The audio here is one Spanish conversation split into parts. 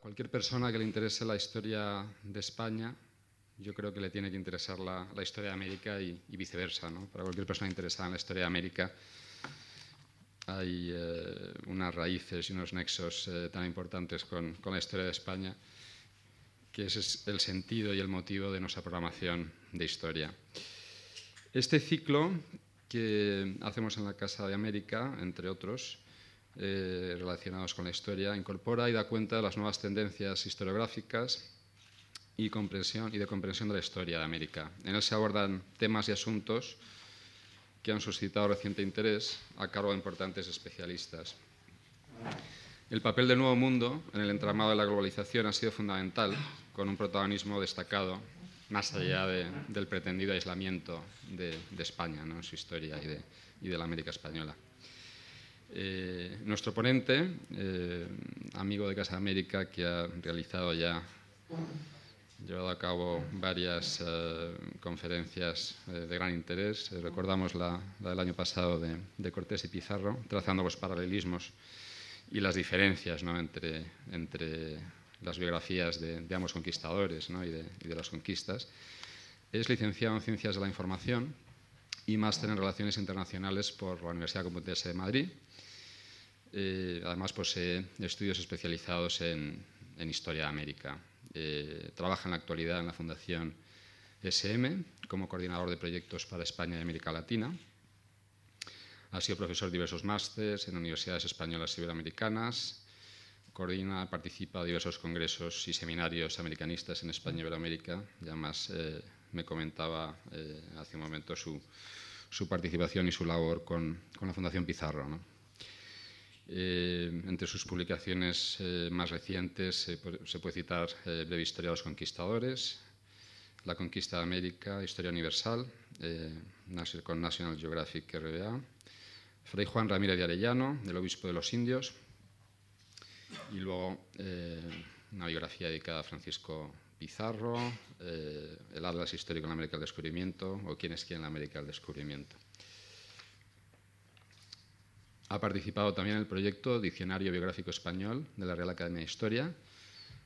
cualquier persona que le interese la historia de España, yo creo que le tiene que interesar la, historia de América y, viceversa. ¿no? Para cualquier persona interesada en la historia de América hay eh, unas raíces y unos nexos eh, tan importantes con, con, la historia de España que es el sentido y el motivo de nuestra programación de historia. Este ciclo que hacemos en la Casa de América, entre otros, eh, relacionados con la historia, incorpora y da cuenta de las nuevas tendencias historiográficas y, comprensión, y de comprensión de la historia de América. En él se abordan temas y asuntos que han suscitado reciente interés a cargo de importantes especialistas. El papel del Nuevo Mundo en el entramado de la globalización ha sido fundamental, con un protagonismo destacado más allá del pretendido aislamiento de, España en su historia y de la América española. Eh, nuestro ponente, eh, amigo de Casa América, que ha realizado ya, llevado a cabo varias eh, conferencias de gran interés. recordamos la, del año pasado de, Cortés y Pizarro, trazando los paralelismos y las diferencias entre, entre, las biografías de, ambos conquistadores y, de, y de las conquistas. Es licenciado en Ciencias de la Información y máster en Relaciones Internacionales por la Universidad Complutense de Madrid eh, además posee pues, eh, estudios especializados en, Historia de América. Eh, trabaja en la actualidad en la Fundación SM como coordinador de proyectos para España y América Latina. Ha sido profesor de diversos másteres en universidades españolas y iberoamericanas. Coordina, participa en diversos congresos y seminarios americanistas en España y Iberoamérica. además me comentaba hace un momento su, participación y su labor con, la Fundación Pizarro. Eh, entre sus publicaciones eh, más recientes se puede citar eh, Breve Historia de los Conquistadores, La Conquista de América, Historia Universal, con National Geographic RBA, Fray Juan Ramírez de Arellano, del Obispo de los Indios, y luego una biografía dedicada a Francisco Pizarro, El Atlas Histórico en América del Descubrimiento, o Quién es quién en la América del Descubrimiento. Ha participado también en el proyecto Diccionario Biográfico Español de la Real Academia de Historia,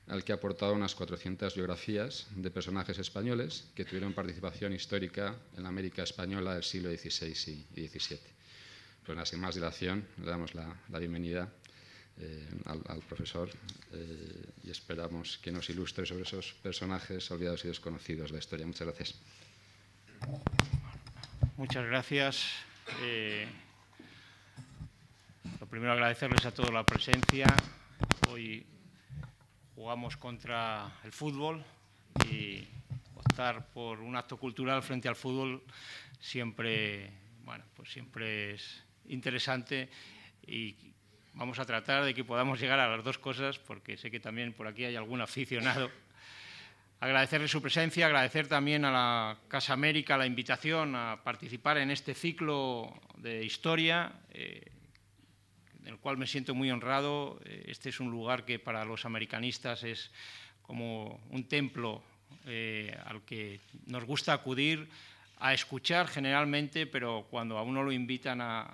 al que ha aportado unas 400 biografías de personajes españoles que tuvieron participación histórica en la América española del siglo XVI y XVII. Pues sin más dilación, le damos la, la bienvenida eh, al, profesor eh, y esperamos que nos ilustre sobre esos personajes olvidados y desconocidos de la historia. Muchas gracias. Muchas gracias. Eh, primero agradecerles a todos la presencia. Hoy jugamos contra el fútbol y optar por un acto cultural frente al fútbol siempre, bueno, pues siempre es interesante y vamos a tratar de que podamos llegar a las dos cosas porque sé que también por aquí hay algún aficionado. Agradecerles su presencia, agradecer también a la Casa América la invitación a participar en este ciclo de historia. Eh, el cual me siento muy honrado. Eh, este es un lugar que para los americanistas es como un templo eh, al que nos gusta acudir a escuchar generalmente, pero cuando a uno lo invitan a,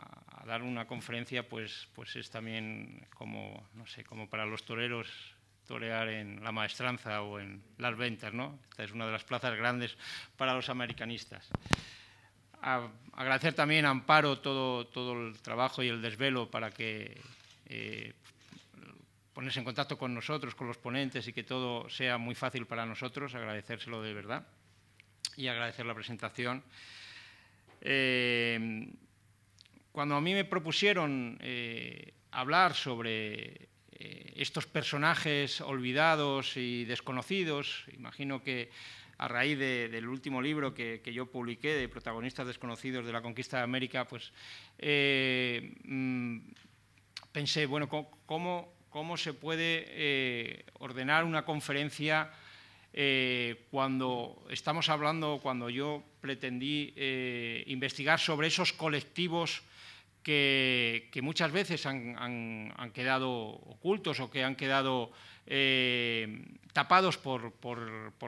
dar una conferencia, pues, pues es también como, no sé, como para los toreros torear en la maestranza o en las ventas, ¿no? Esta es una de las plazas grandes para los americanistas agradecer también a Amparo todo, todo el trabajo y el desvelo para que eh, ponerse en contacto con nosotros, con los ponentes y que todo sea muy fácil para nosotros, agradecérselo de verdad y agradecer la presentación. Eh, cuando a mí me propusieron eh, hablar sobre eh, estos personajes olvidados y desconocidos, imagino que a raíz del último libro que, yo publiqué de protagonistas desconocidos de la conquista de América, pues eh, mm, pensé, bueno, ¿cómo, se puede eh, ordenar una conferencia eh, cuando estamos hablando, cuando yo pretendí investigar sobre esos colectivos que, muchas veces han, quedado ocultos o que han quedado eh, tapados por,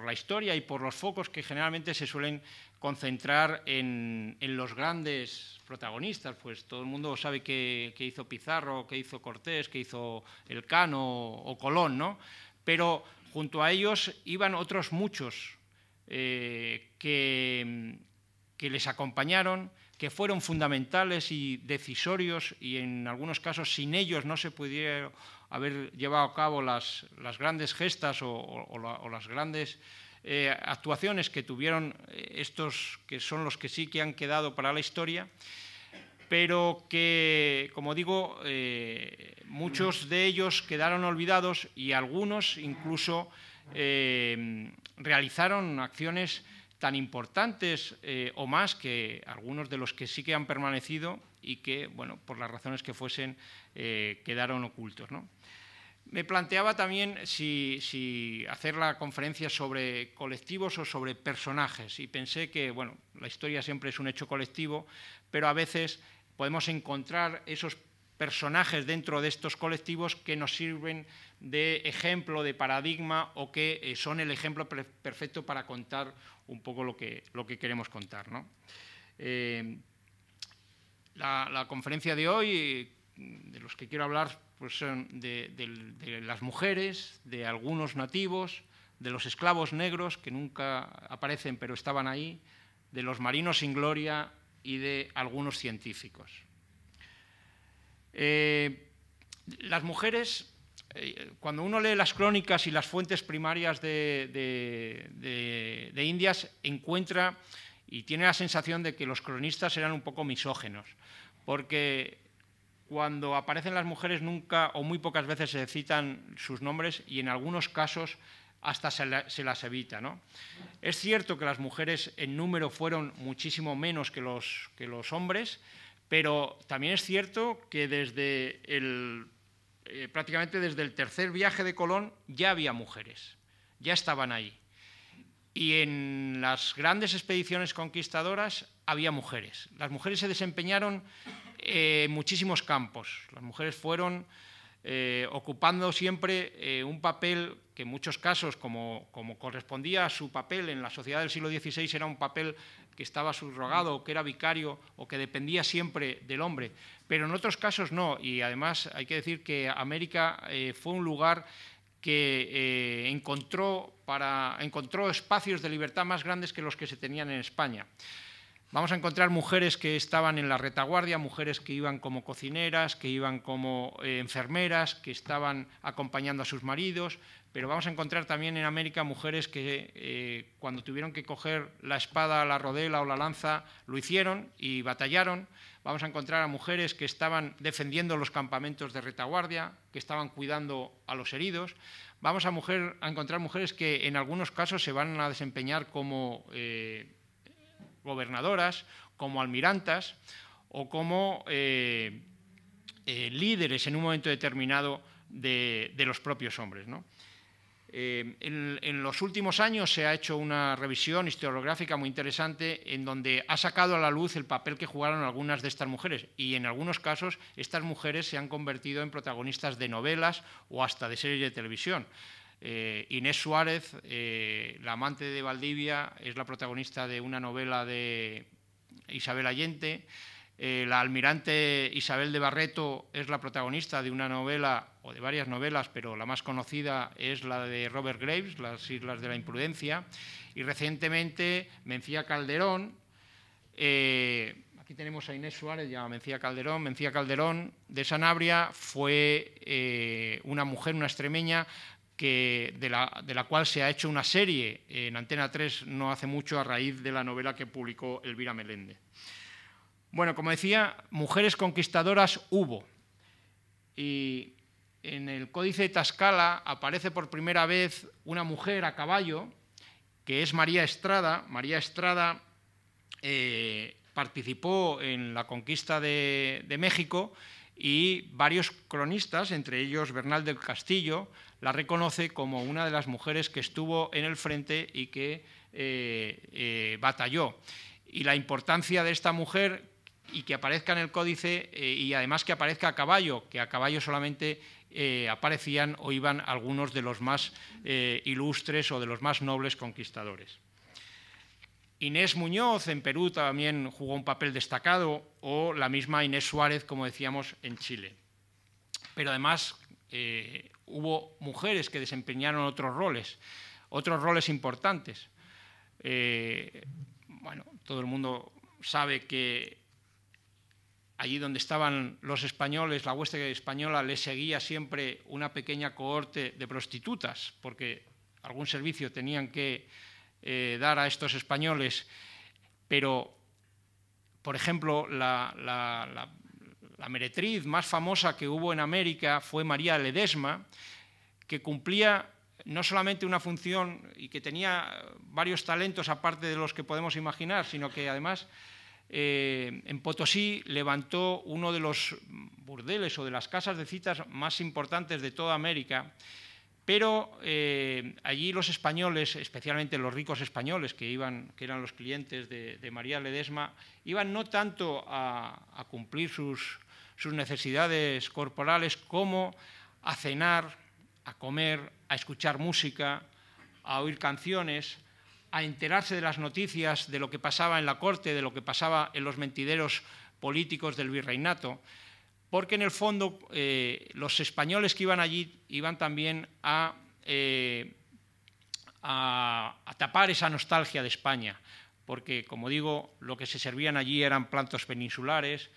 la historia y por los focos que generalmente se suelen concentrar en, los grandes protagonistas. Pues todo el mundo sabe qué, hizo Pizarro, qué hizo Cortés, qué hizo el Cano o Colón, ¿no? Pero junto a ellos iban otros muchos eh, que, que les acompañaron, que fueron fundamentales y decisorios y en algunos casos sin ellos no se pudiera haber llevado a cabo las, grandes gestas o, las grandes eh, actuaciones que tuvieron eh, estos, que son los que sí que han quedado para la historia, pero que, como digo, eh, muchos de ellos quedaron olvidados y algunos incluso realizaron acciones tan importantes o más que algunos de los que sí que han permanecido y que, bueno, por las razones que fuesen, quedaron ocultos. ¿no? Me planteaba también si, hacer la conferencia sobre colectivos o sobre personajes y pensé que, bueno, la historia siempre es un hecho colectivo, pero a veces podemos encontrar esos personajes dentro de estos colectivos que nos sirven de ejemplo, de paradigma o que eh, son el ejemplo perfecto para contar un poco lo que, lo que queremos contar. Eh, la, conferencia de hoy de los que quiero hablar pues, son de, las mujeres, de algunos nativos, de los esclavos negros que nunca aparecen pero estaban ahí, de los marinos sin gloria y de algunos científicos. Eh, las mujeres, eh, cuando uno lee las crónicas y las fuentes primarias de, de Indias, encuentra y tiene la sensación de que los cronistas eran un poco misógenos, porque cuando aparecen las mujeres nunca o muy pocas veces se citan sus nombres y en algunos casos hasta se, las evita. ¿no? Es cierto que las mujeres en número fueron muchísimo menos que los, que los hombres, pero también es cierto que desde el, eh, prácticamente desde el tercer viaje de Colón ya había mujeres, ya estaban ahí. Y en las grandes expediciones conquistadoras había mujeres. Las mujeres se desempeñaron eh, muchísimos campos. Las mujeres fueron eh, ocupando siempre eh, un papel que en muchos casos, como, como, correspondía a su papel en la sociedad del siglo XVI, era un papel que estaba subrogado que era vicario o que dependía siempre del hombre. Pero en otros casos no. Y además hay que decir que América fue un lugar que encontró, para, encontró espacios de libertad más grandes que los que se tenían en España. Vamos a encontrar mujeres que estaban en la retaguardia, mujeres que iban como cocineras, que iban como eh, enfermeras, que estaban acompañando a sus maridos, pero vamos a encontrar también en América mujeres que eh, cuando tuvieron que coger la espada, la rodela o la lanza, lo hicieron y batallaron. Vamos a encontrar a mujeres que estaban defendiendo los campamentos de retaguardia, que estaban cuidando a los heridos. Vamos a, encontrar mujeres que en algunos casos se van a desempeñar como... Eh, gobernadoras, como almirantas o como eh, eh, líderes en un momento determinado de, los propios hombres. Eh, en, los últimos años se ha hecho una revisión historiográfica muy interesante en donde ha sacado a la luz el papel que jugaron algunas de estas mujeres y en algunos casos estas mujeres se han convertido en protagonistas de novelas o hasta de series de televisión. Eh, Inés Suárez, eh, la amante de Valdivia, es la protagonista de una novela de Isabel Allende. Eh, la almirante Isabel de Barreto es la protagonista de una novela o de varias novelas, pero la más conocida es la de Robert Graves, Las Islas de la Imprudencia. Y recientemente Mencía Calderón, aquí tenemos a Inés Suárez ya Mencía Calderón. Mencía Calderón de Sanabria fue una mujer, una extremeña, de, la, cual se ha hecho una serie en Antena 3 no hace mucho a raíz de la novela que publicó Elvira Melende. Bueno, como decía, mujeres conquistadoras hubo. Y en el Códice de Tascala aparece por primera vez una mujer a caballo, que es María Estrada. María Estrada eh, participó en la conquista de México y varios cronistas, entre ellos Bernal del Castillo, la reconoce como una de las mujeres que estuvo en el frente y que eh, eh, batalló. Y la importancia de esta mujer y que aparezca en el códice eh, y además que aparezca a caballo, que a caballo solamente aparecían o iban algunos de los más ilustres o de los más nobles conquistadores. Inés Muñoz en Perú también jugó un papel destacado, o la misma Inés Suárez, como decíamos, en Chile. Pero además, hubo mujeres que desempeñaron otros roles, otros roles importantes. Eh, bueno, todo el mundo sabe que allí donde estaban los españoles, la hueste española, le seguía siempre una pequeña cohorte de prostitutas, porque algún servicio tenían que eh, dar a estos españoles, pero, por ejemplo, la la meretriz más famosa que hubo en América fue María Ledesma, que cumplía no solamente una función y que tenía varios talentos aparte de los que podemos imaginar, sino que además eh, en Potosí levantó uno de los burdeles o de las casas de citas más importantes de toda América, pero eh, allí los españoles, especialmente los ricos españoles que, iban, que eran los clientes de, María Ledesma, iban no tanto a, a cumplir sus sus necesidades corporales como a cenar, a comer, a escuchar música, a oír canciones, a enterarse de las noticias de lo que pasaba en la corte, de lo que pasaba en los mentideros políticos del virreinato, porque en el fondo eh, los españoles que iban allí iban también eh, a, a tapar esa nostalgia de España, porque, como digo, lo que se servían allí eran plantos peninsulares,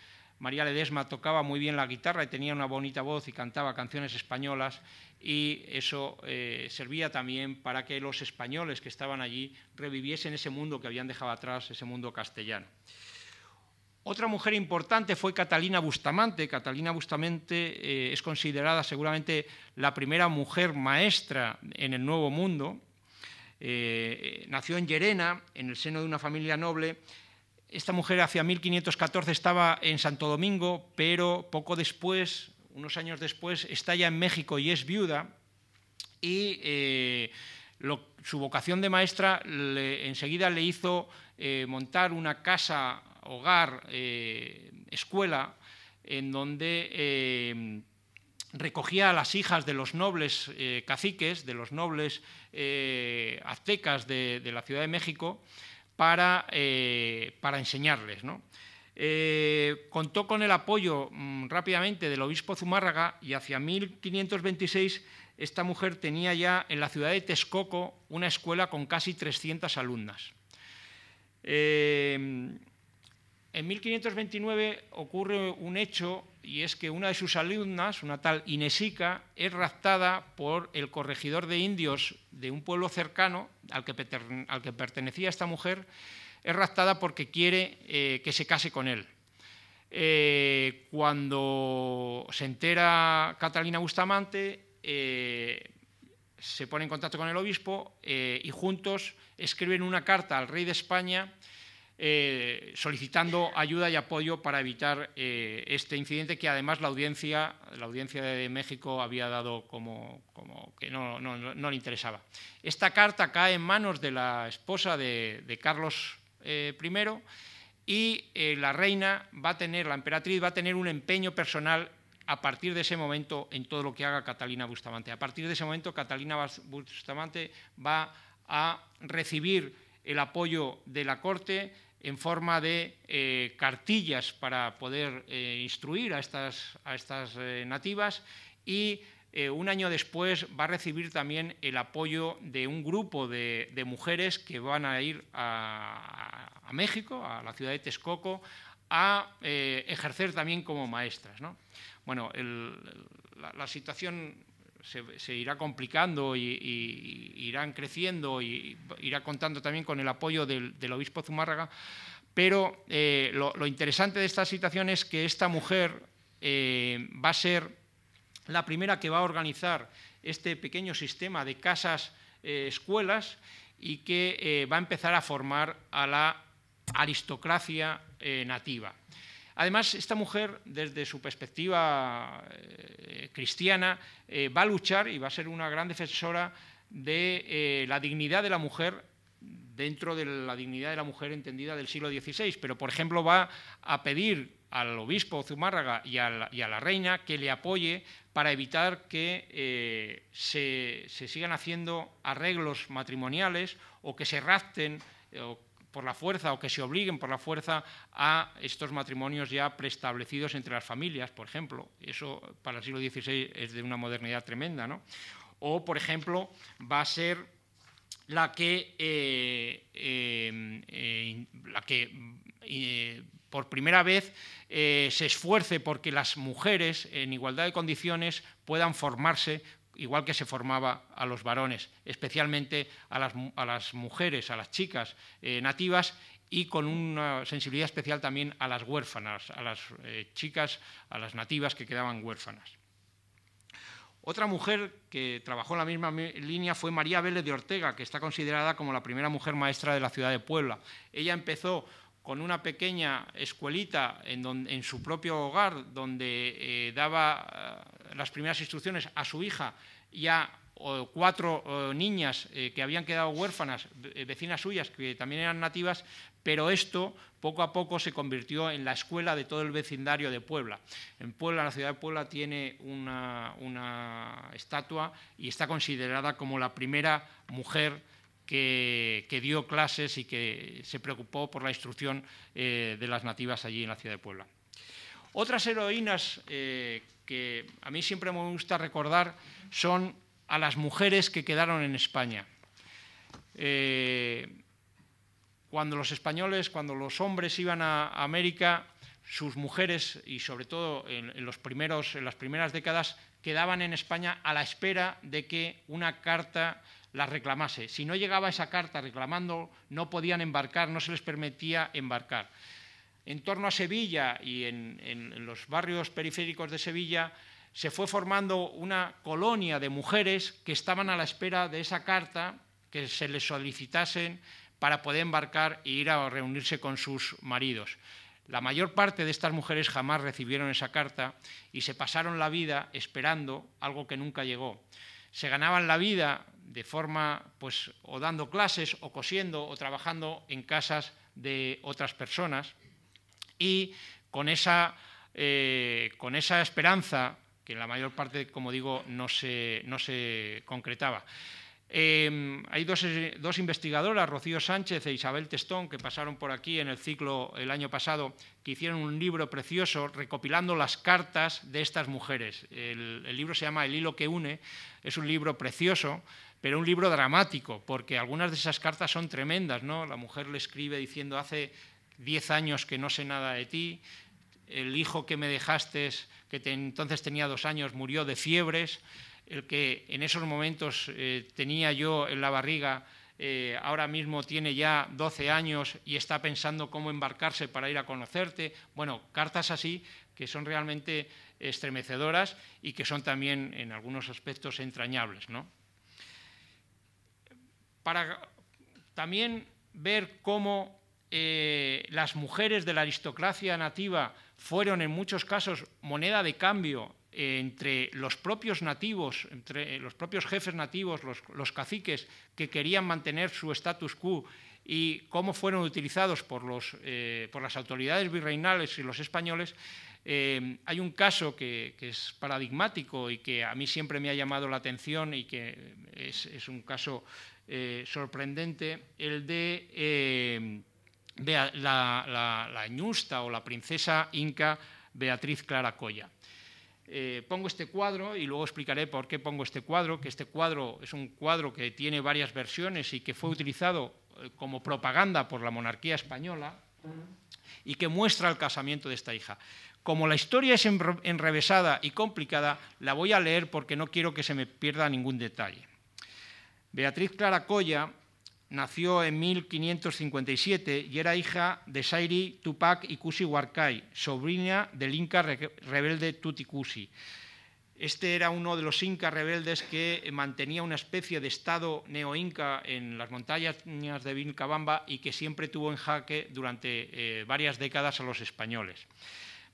María Ledesma tocaba muy bien la guitarra y tenía una bonita voz y cantaba canciones españolas y eso eh, servía también para que los españoles que estaban allí reviviesen ese mundo que habían dejado atrás, ese mundo castellano. Otra mujer importante fue Catalina Bustamante. Catalina Bustamante eh, es considerada seguramente la primera mujer maestra en el Nuevo Mundo. Eh, nació en Llerena, en el seno de una familia noble, esta mujer hacia 1514 estaba en Santo Domingo, pero poco después, unos años después, está ya en México y es viuda. Y eh, su vocación de maestra enseguida le hizo eh, montar una casa, hogar, eh, escuela, en donde recogía a las hijas de los nobles caciques, de los nobles aztecas de, la Ciudad de México, eh, para, enseñarles. Eh, contó con el apoyo mm, rápidamente del obispo Zumárraga y hacia 1526 esta mujer tenía ya en la ciudad de Texcoco una escuela con casi 300 alumnas. Eh, en 1529 ocurre un hecho y es que una de sus alumnas, una tal Inesica, es raptada por el corregidor de indios de un pueblo cercano al que, pertenecía esta mujer, es raptada porque quiere eh, que se case con él. Eh, cuando se entera Catalina Bustamante, eh, se pone en contacto con el obispo y juntos escriben una carta al rey de España eh, solicitando ayuda y apoyo para evitar eh, este incidente que además la audiencia, la audiencia de México había dado como, que no, le interesaba. Esta carta cae en manos de la esposa de, Carlos eh, I y la reina va a tener, la emperatriz va a tener un empeño personal a partir de ese momento en todo lo que haga Catalina Bustamante. A partir de ese momento Catalina Bustamante va a recibir el apoyo de la corte en forma de eh, cartillas para poder eh, instruir a estas, a estas eh, nativas y un año después va a recibir también el apoyo de un grupo de, mujeres que van a ir a, México, a la ciudad de Texcoco, a ejercer también como maestras. Bueno, la, situación se, irá complicando y, irán creciendo y irá contando también con el apoyo del, obispo Zumárraga. Pero eh, lo, interesante de esta situación es que esta mujer eh, va a ser la primera que va a organizar este pequeño sistema de casas, eh, escuelas, y que va a empezar a formar a la aristocracia nativa. Además, esta mujer, desde su perspectiva eh, cristiana, eh, va a luchar y va a ser una gran defensora de eh, la dignidad de la mujer dentro de la dignidad de la mujer entendida del siglo XVI. Pero, por ejemplo, va a pedir al obispo Zumárraga y a la, reina que le apoye para evitar que se, sigan haciendo arreglos matrimoniales o que se rapten por la fuerza o que se obliguen por la fuerza a estos matrimonios ya preestablecidos entre las familias, por ejemplo. Eso para el siglo XVI es de una modernidad tremenda, ¿no? O, por ejemplo, va a ser la que, eh, eh, em, la que eh, por primera vez se esfuerce porque las mujeres en igualdad de condiciones puedan formarse igual que se formaba a los varones, especialmente a las, mujeres, a las chicas eh, nativas y con una sensibilidad especial también a las huérfanas, a las eh, chicas, a las nativas que quedaban huérfanas. Otra mujer que trabajó en la misma línea fue María Vélez de Ortega, que está considerada como la primera mujer maestra de la ciudad de Puebla. Ella empezó con una pequeña escuelita en, su propio hogar, donde eh, daba eh, las primeras instrucciones a su hija y a cuatro niñas eh, que habían quedado huérfanas, vecinas suyas, que también eran nativas, pero esto poco a poco se convirtió en la escuela de todo el vecindario de Puebla. En Puebla, la ciudad de Puebla tiene una estatua y está considerada como la primera mujer que, dio clases y que se preocupó por la instrucción eh, de las nativas allí en la ciudad de Puebla. Otras heroínas eh, que a mí siempre me gusta recordar son a las mujeres que quedaron en España. Eh, cuando los españoles, cuando los hombres iban a, América, sus mujeres, y sobre todo en, los primeros, en las primeras décadas, quedaban en España a la espera de que una carta las reclamase. Si no llegaba esa carta reclamando, no podían embarcar, no se les permitía embarcar. En torno a Sevilla y en, en los barrios periféricos de Sevilla se fue formando una colonia de mujeres que estaban a la espera de esa carta que se les solicitasen para poder embarcar e ir a reunirse con sus maridos. La mayor parte de estas mujeres jamás recibieron esa carta y se pasaron la vida esperando algo que nunca llegó. Se ganaban la vida de forma, pues, o dando clases, o cosiendo, o trabajando en casas de otras personas. Y con esa, eh, con esa esperanza, que en la mayor parte, como digo, no se, no se concretaba. Em, hay dos, investigadoras, Rocío Sánchez e Isabel Testón, que pasaron por aquí en el ciclo el año pasado, que hicieron un libro precioso recopilando las cartas de estas mujeres. El, el libro se llama El hilo que une, es un libro precioso pero un libro dramático, porque algunas de esas cartas son tremendas, ¿no? La mujer le escribe diciendo, hace diez años que no sé nada de ti, el hijo que me dejaste, que entonces tenía dos años, murió de fiebres, el que en esos momentos eh, tenía yo en la barriga, eh, ahora mismo tiene ya 12 años y está pensando cómo embarcarse para ir a conocerte. Bueno, cartas así que son realmente estremecedoras y que son también en algunos aspectos entrañables, ¿no? para también ver cómo eh, las mujeres de la aristocracia nativa fueron en muchos casos moneda de cambio eh, entre los propios nativos, entre los propios jefes nativos, los, caciques que querían mantener su status quo y cómo fueron utilizados por eh, las autoridades virreinales y los españoles, Em, hay un caso que, es paradigmático y que a mí siempre me ha llamado la atención y que eh, es, un caso eh, sorprendente, el de, em, la, ñusta o la princesa inca Beatriz Clara Colla. Eh, pongo este cuadro y luego explicaré por qué pongo este cuadro, que este cuadro es un cuadro que tiene varias versiones y que fue utilizado como propaganda por la monarquía española y que muestra el casamiento de esta hija. Como la historia es enrevesada y complicada, la voy a leer porque no quiero que se me pierda ningún detalle. Beatriz Clara Colla nació en 1557 y era hija de Sairi Tupac y Cusi Huarcay, sobrina del inca rebelde Tuticusi. Este era uno de los incas rebeldes que mantenía una especie de estado neo-inca en las montañas de Vilcabamba y que siempre tuvo en jaque durante eh, varias décadas a los españoles.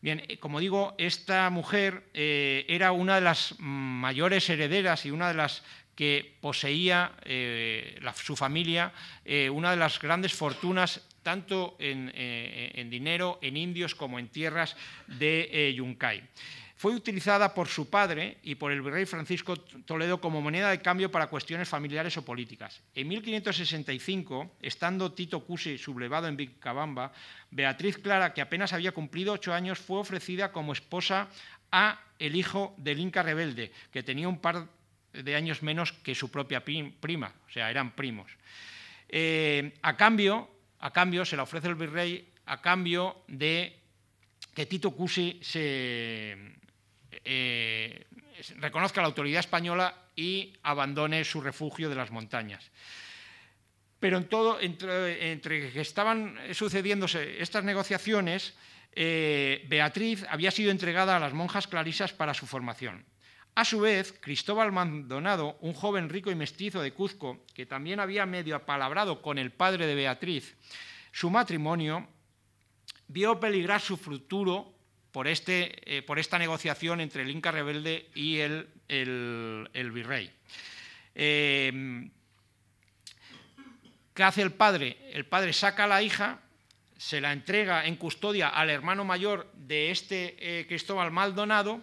Bien, eh, como digo, esta mujer eh, era una de las mayores herederas y una de las que poseía eh, su familia una de las grandes fortunas tanto en, en, dinero, en indios como en tierras de Yunkai. Fue utilizada por su padre y por el virrey Francisco Toledo como moneda de cambio para cuestiones familiares o políticas. En 1565, estando Tito Cusi sublevado en Vicabamba, Beatriz Clara, que apenas había cumplido ocho años, fue ofrecida como esposa a el hijo del Inca rebelde, que tenía un par de años menos que su propia prima, o sea, eran primos. Eh, a, cambio, a cambio, se la ofrece el virrey a cambio de que Tito Cusi se, eh, reconozca la autoridad española y abandone su refugio de las montañas. Pero en todo, entre, que estaban sucediéndose estas negociaciones, eh, Beatriz había sido entregada a las monjas clarisas para su formación. A su vez, Cristóbal Maldonado, un joven rico y mestizo de Cuzco, que también había medio apalabrado con el padre de Beatriz, su matrimonio, vio peligrar su futuro este, eh, por, esta negociación entre el Inca rebelde y el, virrey. Em, ¿Qué hace el padre? El padre saca a la hija, se la entrega en custodia al hermano mayor de este eh, Cristóbal Maldonado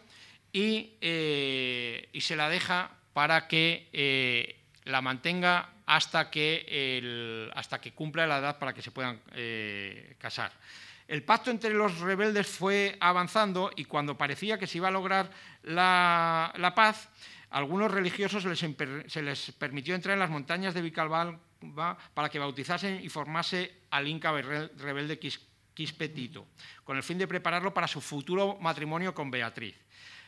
eh, y, se la deja para que la mantenga hasta que cumpla la edad para que se puedan casar. El pacto entre los rebeldes fue avanzando y cuando parecía que se iba a lograr la, paz, algunos religiosos se les permitió entrar en las montañas de Vicalbalba para que bautizasen y formase al Inca rebelde Quispetito, con el fin de prepararlo para su futuro matrimonio con Beatriz.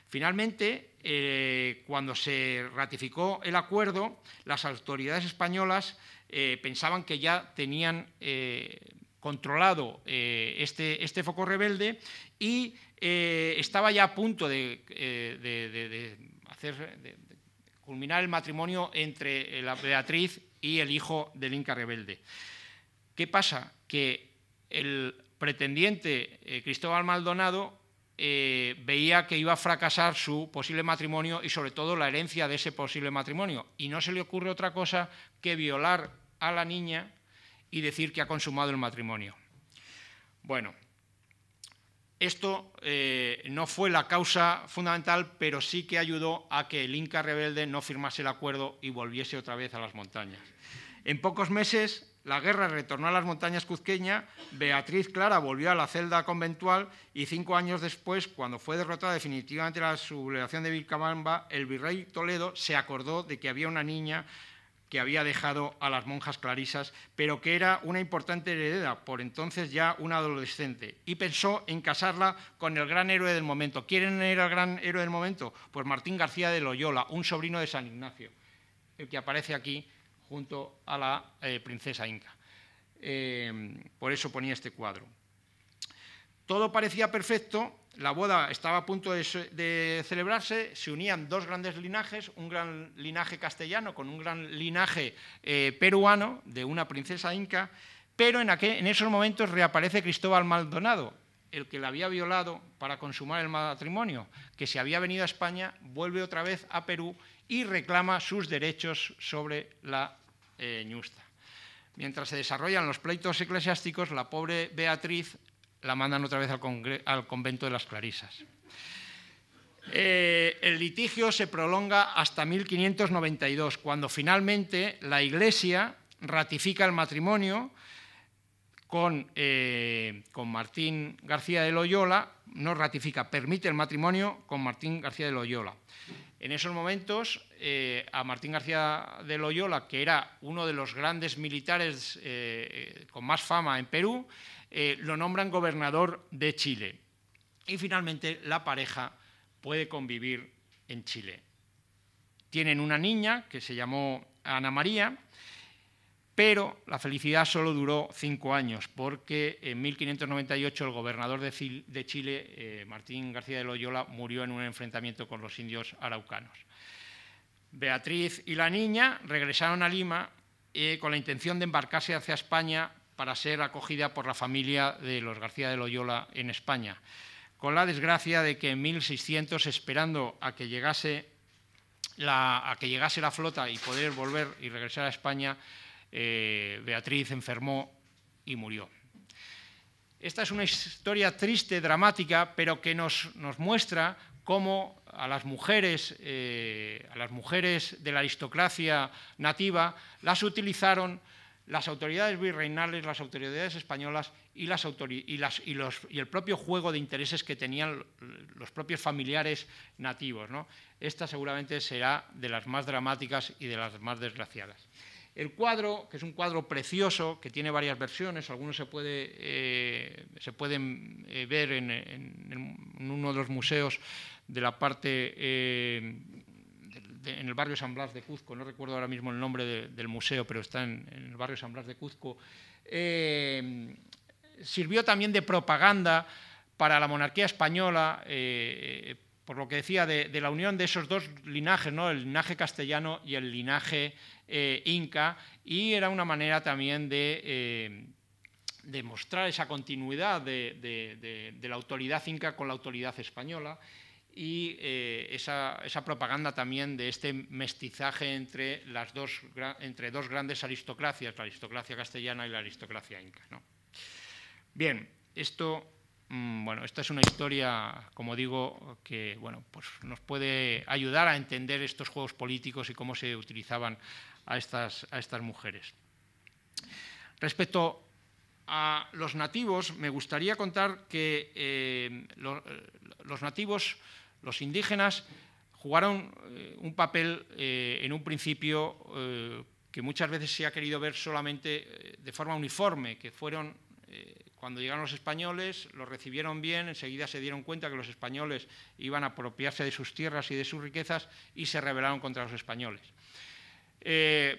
Finalmente, eh, cuando se ratificó el acuerdo, las autoridades españolas eh, pensaban que ya tenían eh, controlado eh, este, este, foco rebelde y eh, estaba ya a punto eh, de, culminar el matrimonio entre la Beatriz y el hijo del Inca rebelde. ¿Qué pasa? Que el pretendiente Cristóbal Maldonado veía que iba a fracasar su posible matrimonio y sobre todo la herencia de ese posible matrimonio. Y no se le ocurre otra cosa que violar a la niña y decir que ha consumado el matrimonio. Bueno, esto eh, no fue la causa fundamental, pero sí que ayudó a que el Inca rebelde no firmase el acuerdo y volviese otra vez a las montañas. En pocos meses, la guerra retornó a las montañas cuzqueñas, Beatriz Clara volvió a la celda conventual y cinco años después, cuando fue derrotada definitivamente la sublevación de Vilcabamba, el virrey Toledo se acordó de que había una niña que había dejado a las monjas clarisas, pero que era una importante heredera, por entonces ya una adolescente, y pensó en casarla con el gran héroe del momento. ¿Quién era el gran héroe del momento? Pues Martín García de Loyola, un sobrino de San Ignacio, el que aparece aquí junto a la eh, princesa Inca. Eh, por eso ponía este cuadro. Todo parecía perfecto la boda estaba a punto de, celebrarse, se unían dos grandes linajes, un gran linaje castellano con un gran linaje eh, peruano de una princesa inca, pero en, en esos momentos reaparece Cristóbal Maldonado, el que la había violado para consumar el matrimonio, que se había venido a España, vuelve otra vez a Perú y reclama sus derechos sobre la eh, ñusta. Mientras se desarrollan los pleitos eclesiásticos, la pobre Beatriz la mandan otra vez al, convento de las Clarisas. Eh, el litigio se prolonga hasta 1592, cuando finalmente la Iglesia ratifica el matrimonio eh, con, Martín García de Loyola, no ratifica, permite el matrimonio con Martín García de Loyola. En esos momentos, eh, a Martín García de Loyola, que era uno de los grandes militares con más fama en Perú, eh, lo nombran gobernador de Chile. Y finalmente la pareja puede convivir en Chile. Tienen una niña que se llamó Ana María, pero la felicidad solo duró cinco años, porque en 1598 el gobernador de Chile, eh, Martín García de Loyola, murió en un enfrentamiento con los indios araucanos. Beatriz y la niña regresaron a Lima eh, con la intención de embarcarse hacia España para ser acogida por la familia de los García de Loyola en España, con la desgracia de que en 1600, esperando a que llegase la, a que llegase la flota y poder volver y regresar a España, eh, Beatriz enfermó y murió. Esta es una historia triste, dramática, pero que nos, nos muestra cómo a las, mujeres, eh, a las mujeres de la aristocracia nativa las utilizaron las autoridades virreinales, las autoridades españolas y, el propio juego de intereses que tenían los propios familiares nativos. Esta seguramente será de las más dramáticas y de las más desgraciadas. El cuadro, que es un cuadro precioso, que tiene varias versiones, algunos se, eh, pueden eh, ver en, uno de los museos de la parte eh, en el barrio San Blas de Cuzco, no recuerdo ahora mismo el nombre del museo, pero está en, el barrio San Blas de Cuzco, eh, sirvió también de propaganda para la monarquía española, eh, por lo que decía, de, la unión de esos dos linajes, ¿no? el linaje castellano y el linaje eh, inca, y era una manera también de mostrar esa continuidad de, la autoridad inca con la autoridad española y eh, esa, propaganda también de este mestizaje entre, las dos, entre dos grandes aristocracias, la aristocracia castellana y la aristocracia inca. ¿no? Bien, esto, mm, bueno, esta es una historia, como digo, que bueno, pues nos puede ayudar a entender estos juegos políticos y cómo se utilizaban a estas, a estas mujeres. Respecto a los nativos, me gustaría contar que eh, los nativos los indígenas jugaron eh, un papel eh, en un principio eh, que muchas veces se ha querido ver solamente de forma uniforme, que fueron, cuando llegaron los españoles, los recibieron bien, enseguida se dieron cuenta que los españoles iban a apropiarse de sus tierras y de sus riquezas y se rebelaron contra los españoles.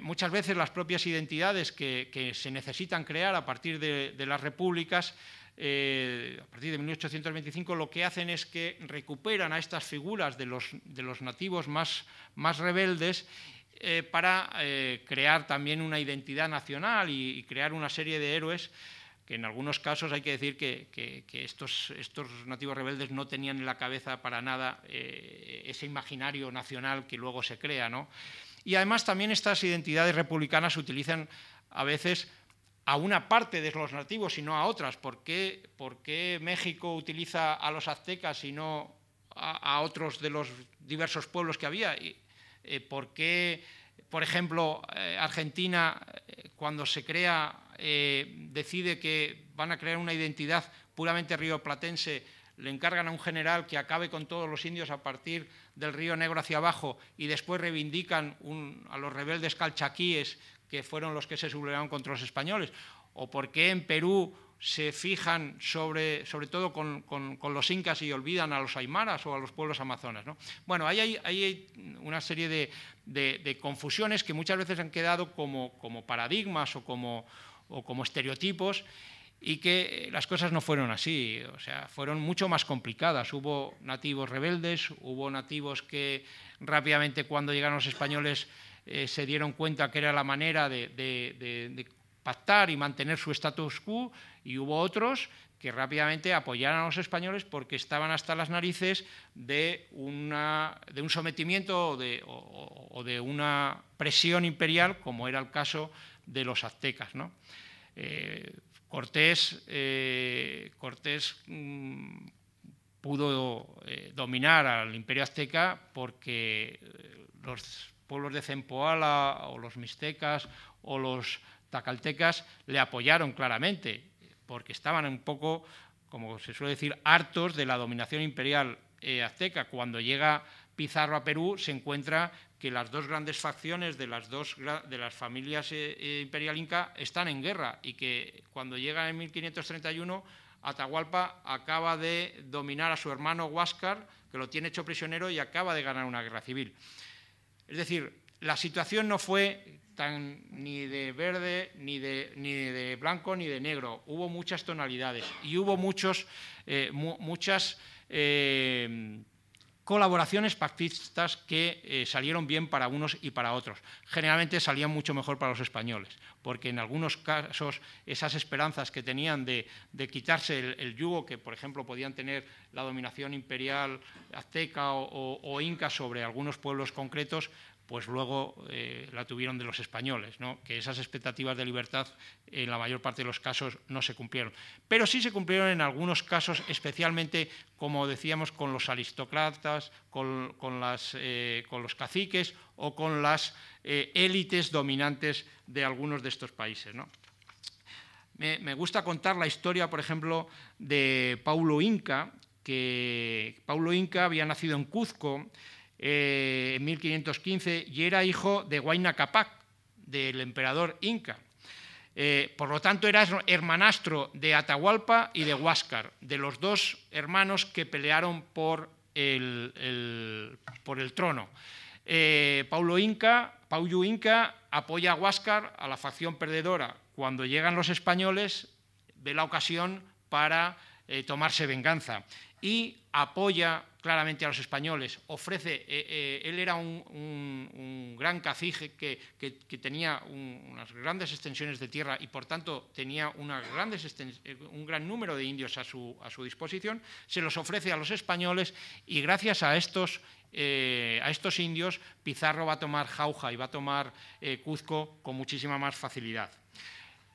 muchas veces las propias identidades que, se necesitan crear a partir de las repúblicas eh, a partir de 1825, lo que hacen es que recuperan a estas figuras de los, nativos más, rebeldes eh, para eh, crear también una identidad nacional y, crear una serie de héroes que en algunos casos hay que decir que, estos, nativos rebeldes no tenían en la cabeza para nada ese imaginario nacional que luego se crea. Y además también estas identidades republicanas se utilizan a veces a una parte de los nativos y no a otras? ¿Por qué, México utiliza a los aztecas y no a, otros de los diversos pueblos que había? ¿Y, eh, ¿Por qué, por ejemplo, eh, Argentina, eh, cuando se crea, decide que van a crear una identidad puramente rioplatense? le encargan a un general que acabe con todos los indios a partir del río Negro hacia abajo y después reivindican a los rebeldes calchaquíes que fueron los que se sublevaron contra los españoles, o por qué en Perú se fijan sobre, sobre todo con, los incas y olvidan a los aymaras o a los pueblos amazonas. ¿no? Bueno, ahí hay, hay, una serie de, confusiones que muchas veces han quedado como, como paradigmas o como, o como estereotipos y que las cosas no fueron así, o sea, fueron mucho más complicadas. Hubo nativos rebeldes, hubo nativos que rápidamente cuando llegaron los españoles eh, se dieron cuenta que era la manera de, pactar y mantener su status quo, y hubo otros que rápidamente apoyaron a los españoles porque estaban hasta las narices de, una, de un sometimiento o de, una presión imperial, como era el caso de los aztecas. Eh, Cortés, eh, Cortés mm, pudo dominar al imperio azteca porque los pueblos de Zempoala o los mixtecas o los tacaltecas le apoyaron claramente, porque estaban un poco, como se suele decir, hartos de la dominación imperial eh, azteca. Cuando llega Pizarro a Perú se encuentra que las dos grandes facciones de las dos de las familias eh, eh, imperial inca están en guerra y que cuando llega en 1531 Atahualpa acaba de dominar a su hermano Huáscar, que lo tiene hecho prisionero y acaba de ganar una guerra civil. Es decir, la situación no fue tan ni de verde, ni de, ni de blanco, ni de negro. Hubo muchas tonalidades y hubo muchos, eh, muchas... Eh, colaboraciones pactistas que eh, salieron bien para unos y para otros. Generalmente salían mucho mejor para los españoles, porque en algunos casos esas esperanzas que tenían de, quitarse el, yugo que, por ejemplo, podían tener la dominación imperial azteca o inca sobre algunos pueblos concretos, pues luego eh, la tuvieron de los españoles, ¿no? que esas expectativas de libertad en la mayor parte de los casos no se cumplieron. Pero sí se cumplieron en algunos casos, especialmente, como decíamos, con los aristócratas, con, eh, los caciques o con las eh, élites dominantes de algunos de estos países. Me, me gusta contar la historia, por ejemplo, de Paulo Inca, que Paulo Inca había nacido en Cuzco, eh, en 1515 y era hijo de Huayna Capac, del emperador inca. Eh, por lo tanto, era hermanastro de Atahualpa y de Huáscar, de los dos hermanos que pelearon por el, por el trono. Eh, Paulo Inca, Paulo Inca apoya a Huáscar, a la facción perdedora. Cuando llegan los españoles, ve la ocasión para eh, tomarse venganza y apoya claramente a los españoles, ofrece, eh, eh, él era un, gran cacique que, tenía unas grandes extensiones de tierra y por tanto tenía un gran número de indios a su, disposición, se los ofrece a los españoles y gracias a estos a estos indios, Pizarro va a tomar Jauja y va a tomar Cuzco con muchísima más facilidad.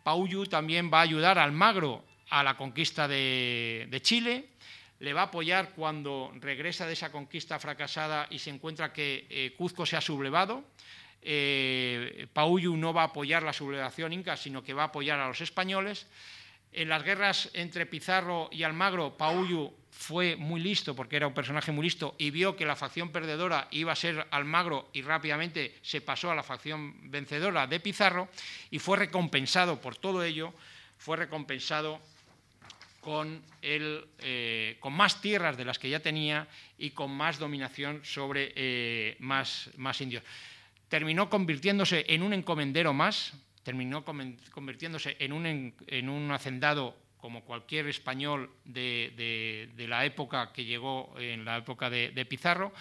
Pauyu también va a ayudar al magro a la conquista de, Chile, le va a apoyar cuando regresa de esa conquista fracasada y se encuentra que eh, Cuzco se ha sublevado. Eh, no va a apoyar la sublevación inca, sino que va a apoyar a los españoles. En las guerras entre Pizarro y Almagro, Paullu fue muy listo, porque era un personaje muy listo, y vio que la facción perdedora iba a ser Almagro y rápidamente se pasó a la facción vencedora de Pizarro y fue recompensado por todo ello, fue recompensado con, eh, con, más tierras de las que ya tenía y con más dominación sobre eh, más, indios. Terminó convirtiéndose en un encomendero más, terminó convirtiéndose en un, hacendado como cualquier español de, la época que llegó en la época de, Pizarro,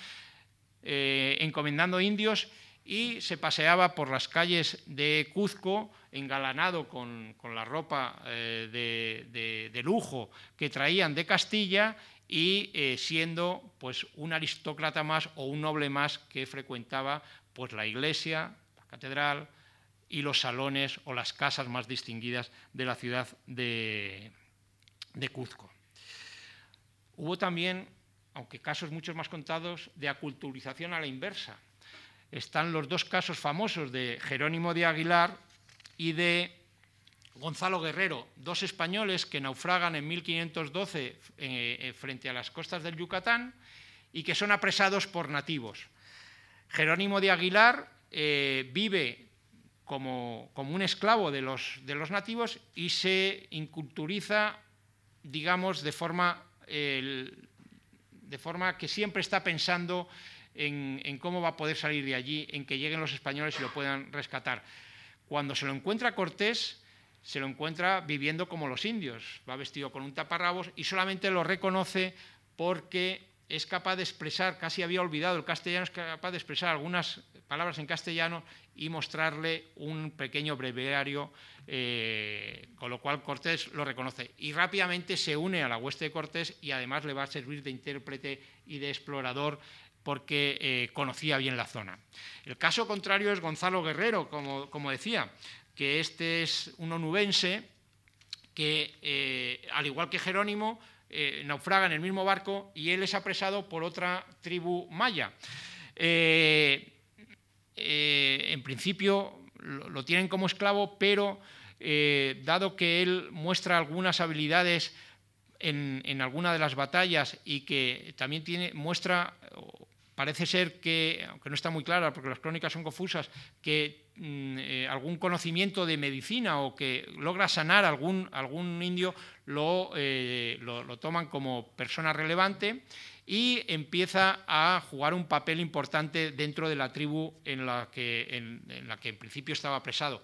eh, encomendando indios y se paseaba por las calles de Cuzco engalanado con, la ropa eh, de, lujo que traían de Castilla y eh, siendo pues un aristócrata más o un noble más que frecuentaba pues la iglesia, la catedral y los salones o las casas más distinguidas de la ciudad de, de Cuzco. Hubo también, aunque casos muchos más contados, de aculturización a la inversa están los dos casos famosos de Jerónimo de Aguilar y de Gonzalo Guerrero, dos españoles que naufragan en 1512 eh, eh, frente a las costas del Yucatán y que son apresados por nativos. Jerónimo de Aguilar eh, vive como, un esclavo de los, nativos y se inculturiza, digamos, de forma que siempre está pensando en, cómo va a poder salir de allí, en que lleguen los españoles y lo puedan rescatar. Cuando se lo encuentra Cortés, se lo encuentra viviendo como los indios, va vestido con un taparrabos y solamente lo reconoce porque es capaz de expresar, casi había olvidado el castellano, es capaz de expresar algunas palabras en castellano y mostrarle un pequeño breviario, eh, con lo cual Cortés lo reconoce. Y rápidamente se une a la hueste de Cortés y además le va a servir de intérprete y de explorador porque eh, conocía bien la zona. El caso contrario es Gonzalo Guerrero, como, decía, que este es un onubense que, eh, al igual que Jerónimo, eh, naufraga en el mismo barco y él es apresado por otra tribu maya. en principio lo, tienen como esclavo, pero dado que él muestra algunas habilidades en, en, alguna de las batallas y que también tiene, muestra parece ser que, aunque no está muy clara porque las crónicas son confusas, que mm, eh, algún conocimiento de medicina o que logra sanar algún, algún indio eh, lo, toman como persona relevante y empieza a jugar un papel importante dentro de la tribu en la que en, en, la que en principio estaba apresado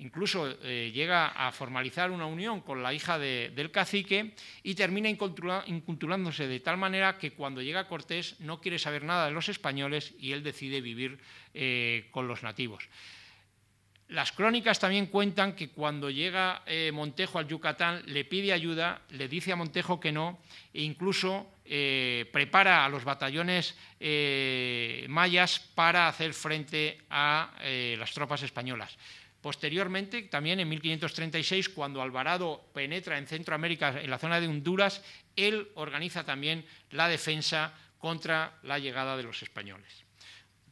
incluso eh, llega a formalizar una unión con la hija del cacique y termina inculturándose de tal manera que cuando llega Cortés no quiere saber nada de los españoles y él decide vivir eh, con los nativos. Las crónicas también cuentan que cuando llega eh, Montejo al Yucatán le pide ayuda, le dice a Montejo que no e incluso prepara a los batallones mayas para hacer frente a las tropas españolas. Posteriormente, también en 1536, cuando Alvarado penetra en Centroamérica, en la zona de Honduras, él organiza también la defensa contra la llegada de los españoles,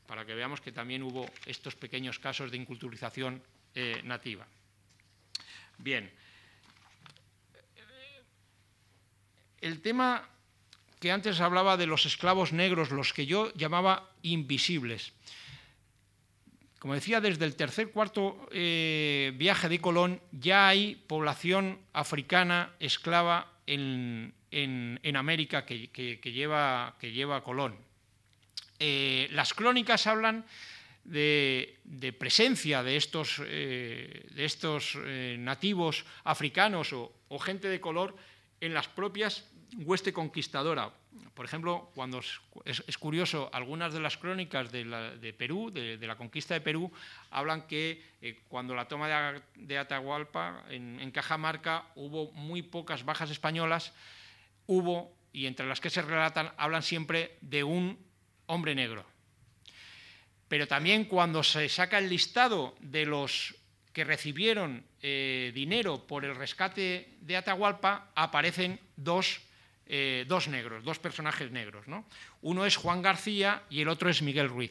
para que veamos que también hubo estos pequeños casos de inculturización eh, nativa. Bien, el tema que antes hablaba de los esclavos negros, los que yo llamaba invisibles. Como decía, desde el tercer cuarto eh, viaje de Colón ya hay población africana esclava en, América que, lleva, que, Colón. Eh, las crónicas hablan de, presencia de estos, eh, nativos africanos o, o gente de color en las propias hueste conquistadora, por ejemplo, cuando es, curioso, algunas de las crónicas de, la, Perú, de, la conquista de Perú, hablan que eh, cuando la toma de, Atahualpa en, Cajamarca hubo muy pocas bajas españolas, hubo, y entre las que se relatan, hablan siempre de un hombre negro. Pero también cuando se saca el listado de los que recibieron eh, dinero por el rescate de Atahualpa, aparecen dos eh, dos negros, dos personajes negros. Uno es Juan García y el otro es Miguel Ruiz.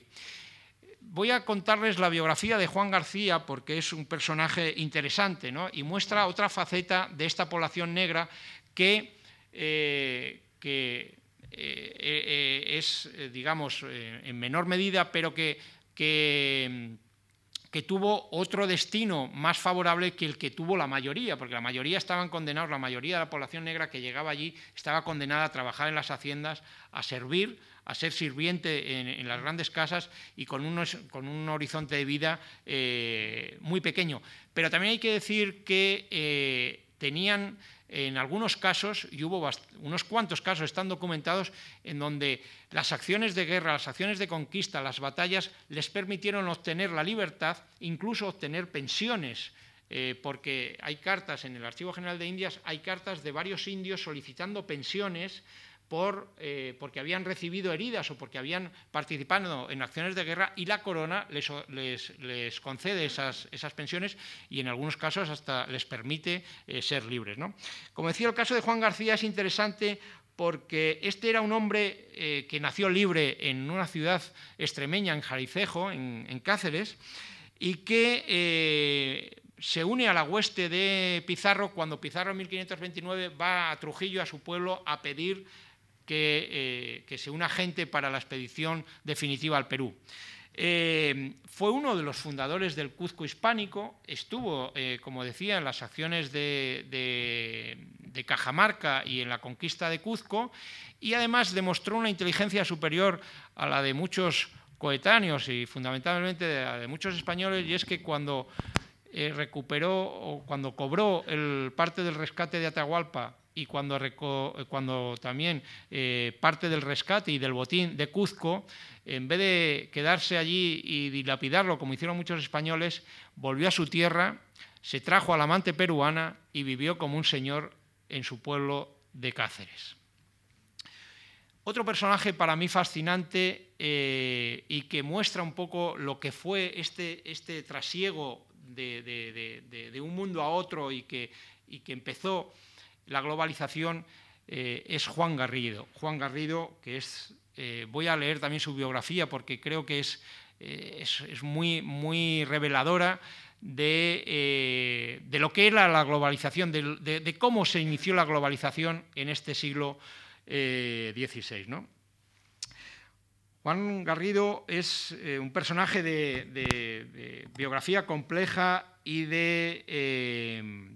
Voy a contarles la biografía de Juan García porque es un personaje interesante y muestra otra faceta de esta población negra que, eh, eh, es, digamos, en menor medida, pero que, que que tuvo otro destino más favorable que el que tuvo la mayoría, porque la mayoría estaban condenados, la mayoría de la población negra que llegaba allí estaba condenada a trabajar en las haciendas, a servir, a ser sirviente en, las grandes casas y con, un horizonte de vida eh, muy pequeño. Pero también hay que decir que eh, tenían en algunos casos, y hubo unos cuantos casos están documentados, en donde las acciones de guerra, las acciones de conquista, las batallas les permitieron obtener la libertad, incluso obtener pensiones. Eh, porque hay cartas en el Archivo General de Indias, hay cartas de varios indios solicitando pensiones por, eh, porque habían recibido heridas o porque habían participado en acciones de guerra y la corona les, concede esas, esas, pensiones y en algunos casos hasta les permite eh, ser libres. Como decía, el caso de Juan García es interesante porque este era un hombre eh, que nació libre en una ciudad extremeña, en Jaricejo, en, en Cáceres, y que se une a la hueste de Pizarro cuando Pizarro en 1529 va a Trujillo, a su pueblo, a pedir que, eh, que se gente para la expedición definitiva al Perú. Eh, fue uno de los fundadores del Cuzco hispánico, estuvo, eh, como decía, en las acciones de, Cajamarca y en la conquista de Cuzco, y además demostró una inteligencia superior a la de muchos coetáneos y fundamentalmente de la de muchos españoles, y es que cuando eh, recuperó o cuando cobró el parte del rescate de Atahualpa y cuando, también eh, parte del rescate y del botín de Cuzco, en vez de quedarse allí y dilapidarlo como hicieron muchos españoles, volvió a su tierra, se trajo a la amante peruana y vivió como un señor en su pueblo de Cáceres. Otro personaje para mí fascinante eh, y que muestra un poco lo que fue este, este trasiego de, un mundo a otro y que empezó la globalización eh, es Juan Garrido. Juan Garrido, que es, eh, voy a leer también su biografía porque creo que es, eh, es, muy, muy reveladora de, lo que era la globalización, de, cómo se inició la globalización en este siglo XVI. Juan Garrido es un personaje de, biografía compleja y de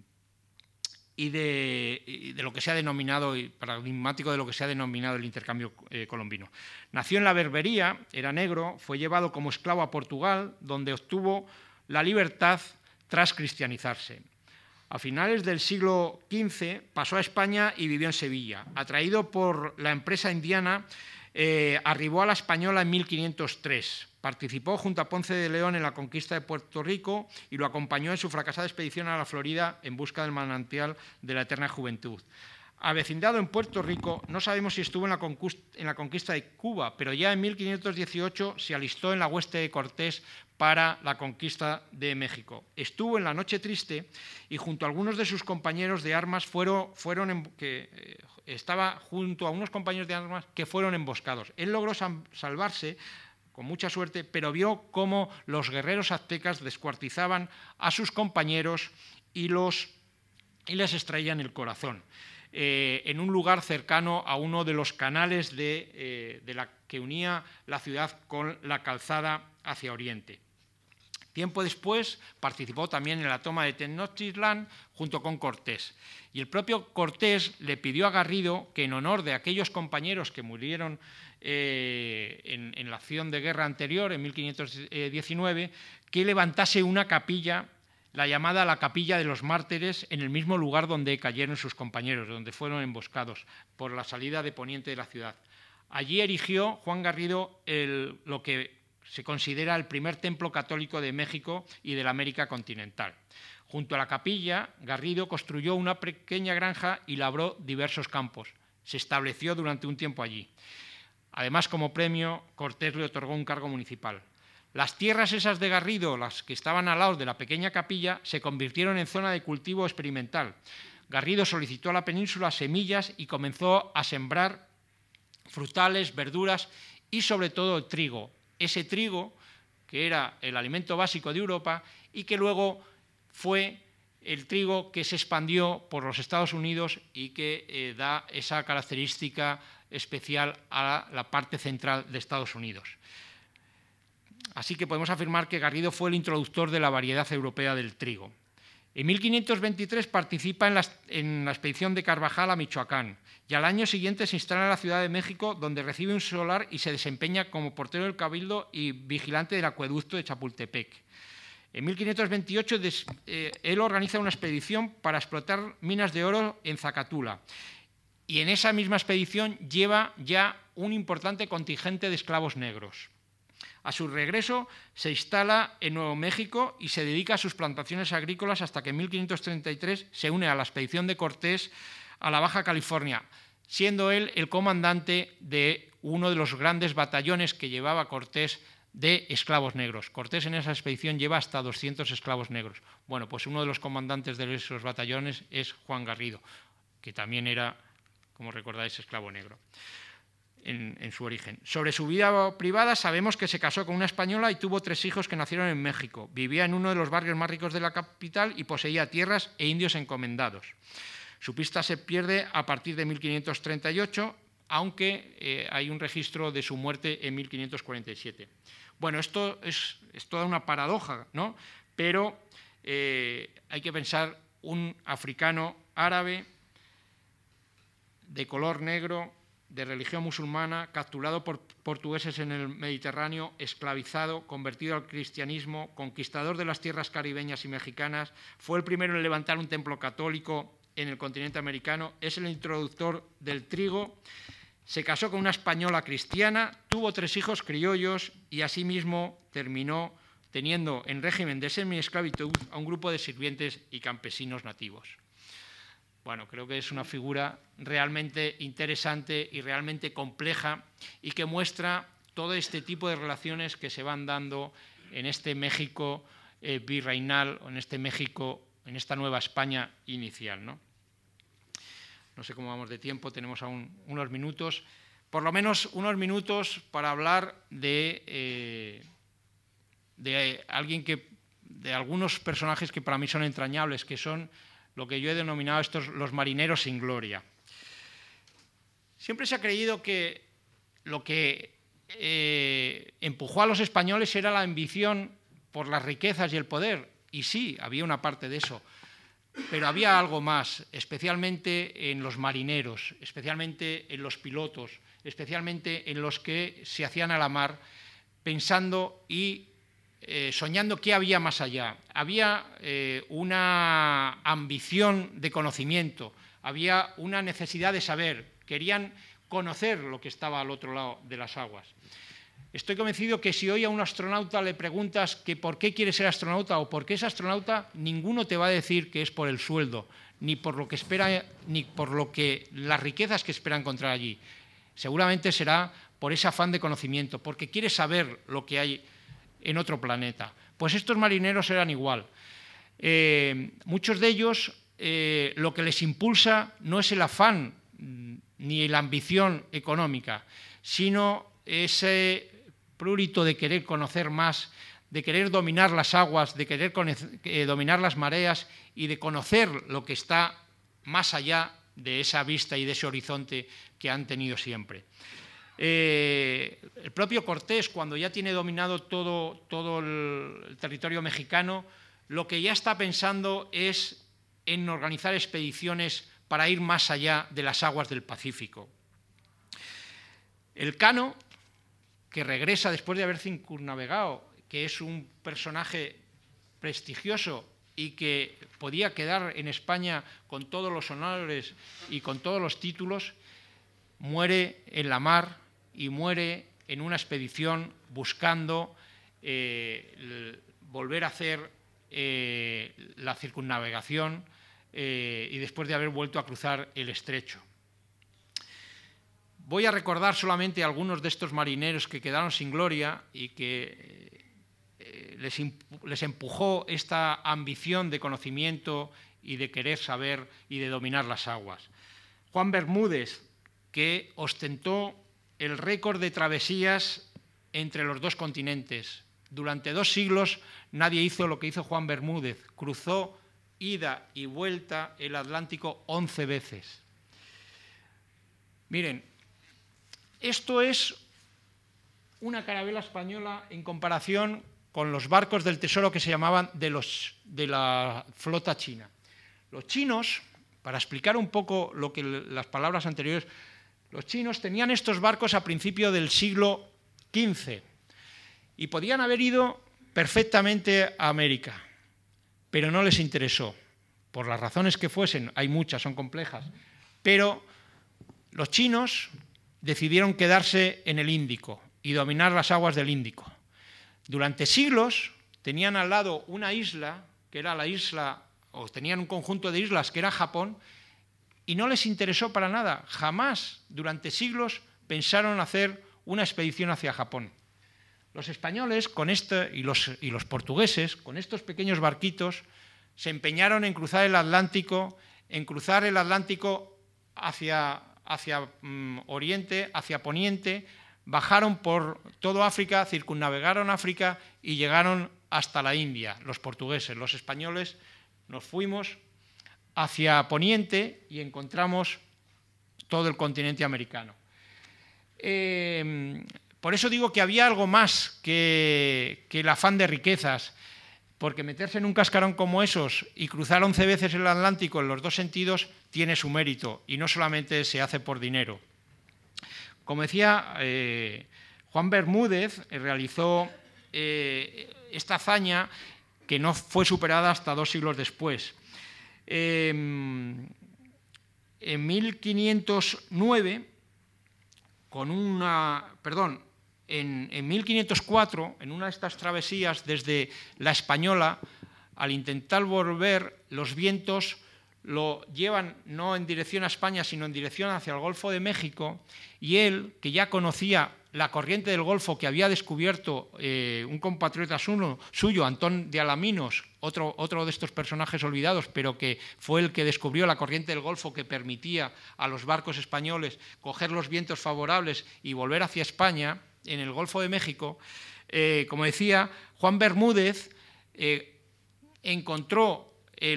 y de, lo que se ha denominado, y paradigmático de lo que se ha denominado el intercambio eh, colombino. Nació en la Berbería, era negro, fue llevado como esclavo a Portugal, donde obtuvo la libertad tras cristianizarse. A finales del siglo XV pasó a España y vivió en Sevilla. Atraído por la empresa indiana, eh, arribó a la española en 1503. Participó junto a Ponce de León en la conquista de Puerto Rico y lo acompañó en su fracasada expedición a la Florida en busca del manantial de la eterna juventud. Avecindado en Puerto Rico, no sabemos si estuvo en la, conquista de Cuba, pero ya en 1518 se alistó en la hueste de Cortés para la conquista de México. Estuvo en la Noche Triste y junto a algunos de sus compañeros de armas fueron, que eh, estaba junto a unos compañeros de armas que fueron emboscados. Él logró salvarse con mucha suerte, pero vio cómo los guerreros aztecas descuartizaban a sus compañeros y, les extraían el corazón. Eh, en un lugar cercano a uno de los canales eh, de la que unía la ciudad con la calzada hacia oriente. Tiempo después participó también en la toma de Tenochtitlán junto con Cortés. Y el propio Cortés le pidió a Garrido que en honor de aquellos compañeros que murieron eh, en, la acción de guerra anterior, en 1519, que levantase una capilla, la llamada la Capilla de los Mártires, en el mismo lugar donde cayeron sus compañeros, donde fueron emboscados por la salida de poniente de la ciudad. Allí erigió Juan Garrido lo que se considera el primer templo católico de México y de la América continental. Junto a la capilla, Garrido construyó una pequeña granja y labró diversos campos. Se estableció durante un tiempo allí. Además, como premio, Cortés le otorgó un cargo municipal. Las tierras esas de Garrido, las que estaban al lado de la pequeña capilla, se convirtieron en zona de cultivo experimental. Garrido solicitó a la península semillas y comenzó a sembrar frutales, verduras y sobre todo trigo, ese trigo, que era el alimento básico de Europa, y que luego fue el trigo que se expandió por los Estados Unidos y que eh, da esa característica especial a la parte central de Estados Unidos. Así que podemos afirmar que Garrido fue el introductor de la variedad europea del trigo. En 1523 participa en la, en la, expedición de Carvajal a Michoacán y al año siguiente se instala en la Ciudad de México, donde recibe un solar y se desempeña como portero del Cabildo y vigilante del acueducto de Chapultepec. En 1528 eh, él organiza una expedición para explotar minas de oro en Zacatula y en esa misma expedición lleva ya un importante contingente de esclavos negros. A su regreso se instala en Nuevo México y se dedica a sus plantaciones agrícolas hasta que en 1533 se une a la expedición de Cortés a la Baja California, siendo él el comandante de uno de los grandes batallones que llevaba Cortés de esclavos negros. Cortés en esa expedición lleva hasta 200 esclavos negros. Bueno, pues uno de los comandantes de esos batallones es Juan Garrido, que también era, como recordáis, esclavo negro en, su origen. Sobre su vida privada sabemos que se casó con una española y tuvo tres hijos que nacieron en México. Vivía en uno de los barrios más ricos de la capital y poseía tierras e indios encomendados. Su pista se pierde a partir de 1538, aunque eh, hay un registro de su muerte en 1547. Bueno, esto es, toda una paradoja, ¿no? Pero eh, hay que pensar un africano árabe de color negro de religión musulmana, capturado por portugueses en el Mediterráneo, esclavizado, convertido al cristianismo, conquistador de las tierras caribeñas y mexicanas, fue el primero en levantar un templo católico en el continente americano, es el introductor del trigo, se casó con una española cristiana, tuvo tres hijos criollos y asimismo terminó teniendo en régimen de semiesclavitud a un grupo de sirvientes y campesinos nativos. Bueno, creo que es una figura realmente interesante y realmente compleja y que muestra todo este tipo de relaciones que se van dando en este México eh, virreinal o en este México, en esta nueva España inicial. ¿no? sé cómo vamos de tiempo, tenemos aún unos minutos, por lo menos unos minutos para hablar de, eh, de alguien que, de algunos personajes que para mí son entrañables, que son lo que yo he denominado estos los marineros sin gloria. Siempre se ha creído que lo que eh, empujó a los españoles era la ambición por las riquezas y el poder, y sí, había una parte de eso, pero había algo más, especialmente en los marineros, especialmente en los pilotos, especialmente en los que se hacían a la mar pensando y eh, soñando qué había más allá. Había eh, una ambición de conocimiento, había una necesidad de saber, querían conocer lo que estaba al otro lado de las aguas. Estoy convencido que si hoy a un astronauta le preguntas que por qué quiere ser astronauta o por qué es astronauta, ninguno te va a decir que es por el sueldo, ni por lo que espera, ni por lo que las riquezas que espera encontrar allí. Seguramente será por ese afán de conocimiento, porque quiere saber lo que hay en otro planeta. Pues estos marineros eran igual. Eh, muchos de ellos eh, lo que les impulsa no es el afán mm, ni la ambición económica, sino ese prurito de querer conocer más, de querer dominar las aguas, de querer eh, dominar las mareas y de conocer lo que está más allá de esa vista y de ese horizonte que han tenido siempre. Eh, el propio Cortés, cuando ya tiene dominado todo, todo el territorio mexicano, lo que ya está pensando es en organizar expediciones para ir más allá de las aguas del Pacífico. El Cano, que regresa después de haber circunnavegado, que es un personaje prestigioso y que podía quedar en España con todos los honores y con todos los títulos, muere en la mar y muere en una expedición buscando eh, volver a hacer eh, la circunnavegación eh, y después de haber vuelto a cruzar el estrecho. Voy a recordar solamente a algunos de estos marineros que quedaron sin gloria y que les empujó esta ambición de conocimiento y de querer saber y de dominar las aguas. Juan Bermúdez, que ostentó el récord de travesías entre los dos continentes. Durante dos siglos nadie hizo lo que hizo Juan Bermúdez. Cruzó ida y vuelta el Atlántico once veces. Miren, esto es una carabela española en comparación con los barcos del tesoro que se llamaban de, los, de la flota china. Los chinos, para explicar un poco lo que las palabras anteriores, los chinos tenían estos barcos a principio del siglo XV y podían haber ido perfectamente a América, pero no les interesó. Por las razones que fuesen, hay muchas, son complejas, pero los chinos decidieron quedarse en el Índico y dominar las aguas del Índico. Durante siglos tenían al lado una isla, que era la isla, o tenían un conjunto de islas, que era Japón, y no les interesó para nada. Jamás durante siglos pensaron hacer una expedición hacia Japón. Los españoles con este, y, los, y los portugueses con estos pequeños barquitos se empeñaron en cruzar el Atlántico, en cruzar el Atlántico hacia, hacia mm, Oriente, hacia Poniente, bajaron por todo África, circunnavegaron África y llegaron hasta la India, los portugueses, los españoles, nos fuimos hacia Poniente y encontramos todo el continente americano. Eh, por eso digo que había algo más que, el afán de riquezas, porque meterse en un cascarón como esos y cruzar once veces el Atlántico en los dos sentidos tiene su mérito y no solamente se hace por dinero. Como decía, eh, Juan Bermúdez eh, realizó esta hazaña que no fue superada hasta dos siglos después. Em, en 1509, con una, perdón, en 1504, en una de estas travesías desde la Española, al intentar volver, los vientos lo llevan no en dirección a España, sino en dirección hacia el Golfo de México, y él, que ya conocía la corriente del Golfo que había descubierto eh, un compatriota suyo, Antón de Alaminos, otro, otro de estos personajes olvidados, pero que fue el que descubrió la corriente del Golfo que permitía a los barcos españoles coger los vientos favorables y volver hacia España, en el Golfo de México, eh, como decía, Juan Bermúdez eh, encontró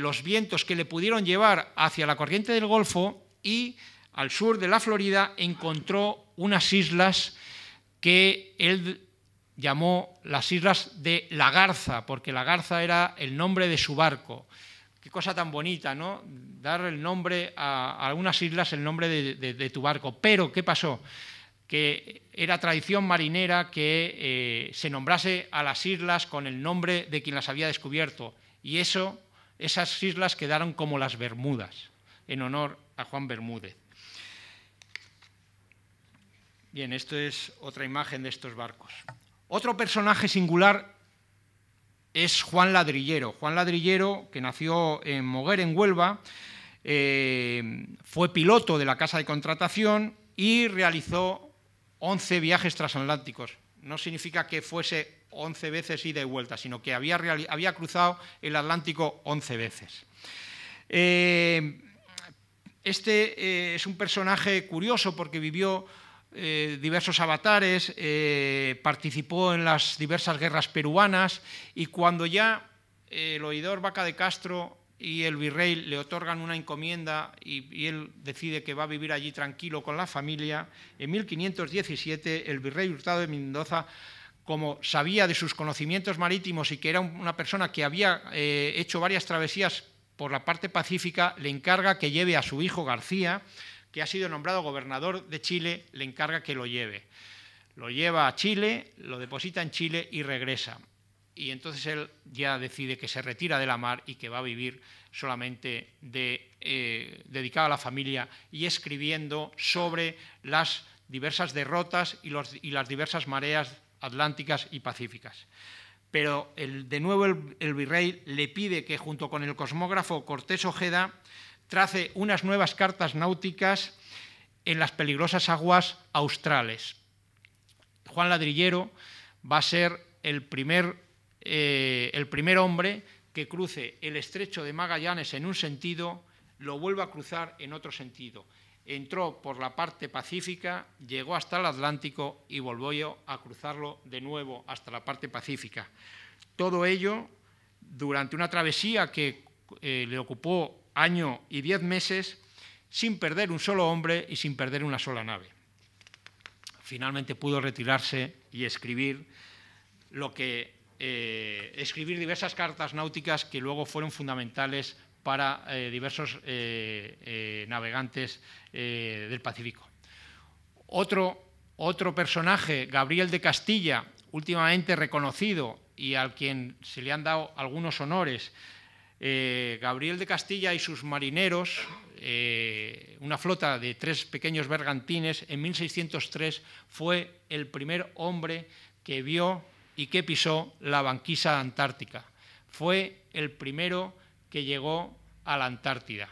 los vientos que le pudieron llevar hacia la corriente del Golfo y al sur de la Florida encontró unas islas que él llamó las islas de La Garza, porque La Garza era el nombre de su barco. Qué cosa tan bonita, ¿no? Dar el nombre a, algunas islas, el nombre de, tu barco. Pero, ¿qué pasó? que era tradición marinera que eh, se nombrase a las islas con el nombre de quien las había descubierto. Y eso, esas islas quedaron como las Bermudas, en honor a Juan Bermúdez. Bien, esto es otra imagen de estos barcos. Otro personaje singular es Juan Ladrillero. Juan Ladrillero, que nació en Moguer, en Huelva, eh, fue piloto de la Casa de Contratación y realizó 11 viajes transatlánticos. No significa que fuese 11 veces ida y vuelta, sino que había, cruzado el Atlántico 11 veces. Eh, este eh, es un personaje curioso porque vivió eh, diversos avatares, eh, participó en las diversas guerras peruanas y cuando ya eh, el oidor Vaca de Castro y el virrey le otorgan una encomienda y, él decide que va a vivir allí tranquilo con la familia, en 1517 el virrey Hurtado de Mendoza como sabía de sus conocimientos marítimos y que era una persona que había hecho varias travesías por la parte pacífica, le encarga que lleve a su hijo García, que ha sido nombrado gobernador de Chile, le encarga que lo lleve. Lo lleva a Chile, lo deposita en Chile y regresa. Y entonces él ya decide que se retira de la mar y que va a vivir solamente eh, dedicado a la familia y escribiendo sobre las diversas derrotas y, las diversas mareas atlánticas y pacíficas pero de nuevo el, virrey le pide que junto con el cosmógrafo Cortés Ojeda trace unas nuevas cartas náuticas en las peligrosas aguas australes. Juan Ladrillero va a ser el primer, eh, el primer hombre que cruce el estrecho de Magallanes en un sentido, lo vuelve a cruzar en otro sentido. Entró por la parte pacífica, llegó hasta el Atlántico y volvió a cruzarlo de nuevo hasta la parte pacífica. Todo ello durante una travesía que eh, le ocupó año y diez meses, sin perder un solo hombre y sin perder una sola nave. Finalmente pudo retirarse y escribir lo que eh, escribir diversas cartas náuticas que luego fueron fundamentales para eh, diversos eh, navegantes del Pacífico. Otro, otro personaje, Gabriel de Castilla, últimamente reconocido y al quien se le han dado algunos honores, eh, Gabriel de Castilla y sus marineros, eh, una flota de tres pequeños bergantines, en 1603 fue el primer hombre que vio y que pisó la banquisa antártica. Fue el primero que llegó a la Antártida.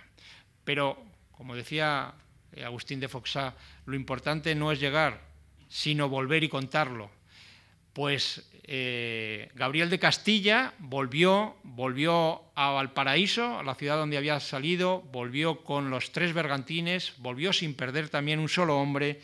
Pero, como decía eh, Agustín de Foxá, lo importante no es llegar, sino volver y contarlo. Pues eh, Gabriel de Castilla volvió, volvió a Valparaíso, a la ciudad donde había salido, volvió con los tres bergantines, volvió sin perder también un solo hombre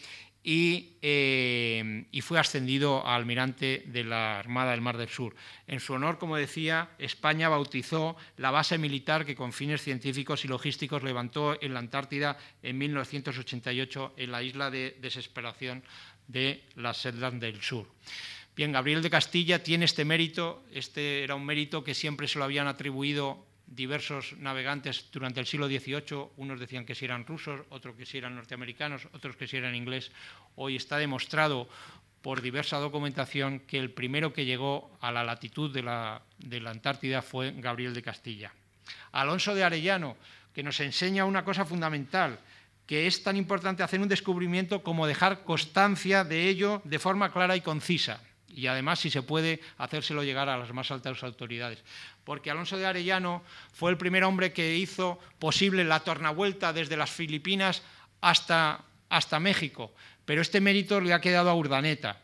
eh, y, fue ascendido a almirante de la Armada del Mar del Sur. En su honor, como decía, España bautizó la base militar que con fines científicos y logísticos levantó en la Antártida en 1988 en la isla de Desesperación de la Shetland del Sur. Bien, Gabriel de Castilla tiene este mérito, este era un mérito que siempre se lo habían atribuido diversos navegantes durante el siglo XVIII, unos decían que si eran rusos, otros que si eran norteamericanos, otros que si eran inglés. Hoy está demostrado por diversa documentación que el primero que llegó a la latitud de la Antártida fue Gabriel de Castilla. Alonso de Arellano, que nos enseña una cosa fundamental, que es tan importante hacer un descubrimiento como dejar constancia de ello de forma clara y concisa y además, si se puede, hacérselo llegar a las más altas autoridades. Porque Alonso de Arellano fue el primer hombre que hizo posible la tornavuelta desde las Filipinas hasta, hasta México, pero este mérito le ha quedado a Urdaneta.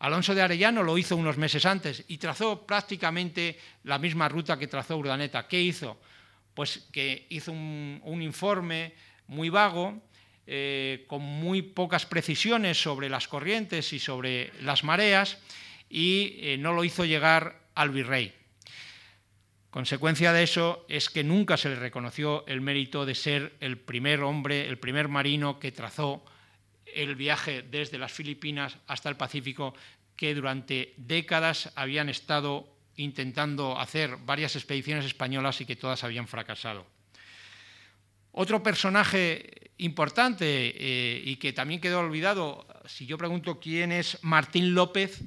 Alonso de Arellano lo hizo unos meses antes y trazó prácticamente la misma ruta que trazó Urdaneta. ¿Qué hizo? Pues que hizo un informe muy vago eh, con muy pocas precisiones sobre las corrientes y sobre las mareas y eh, no lo hizo llegar al virrey. Consecuencia de eso es que nunca se le reconoció el mérito de ser el primer hombre, el primer marino que trazó el viaje desde las Filipinas hasta el Pacífico, que durante décadas habían estado intentando hacer varias expediciones españolas y que todas habían fracasado. Otro personaje importante eh, y que también quedó olvidado, si yo pregunto quién es Martín López,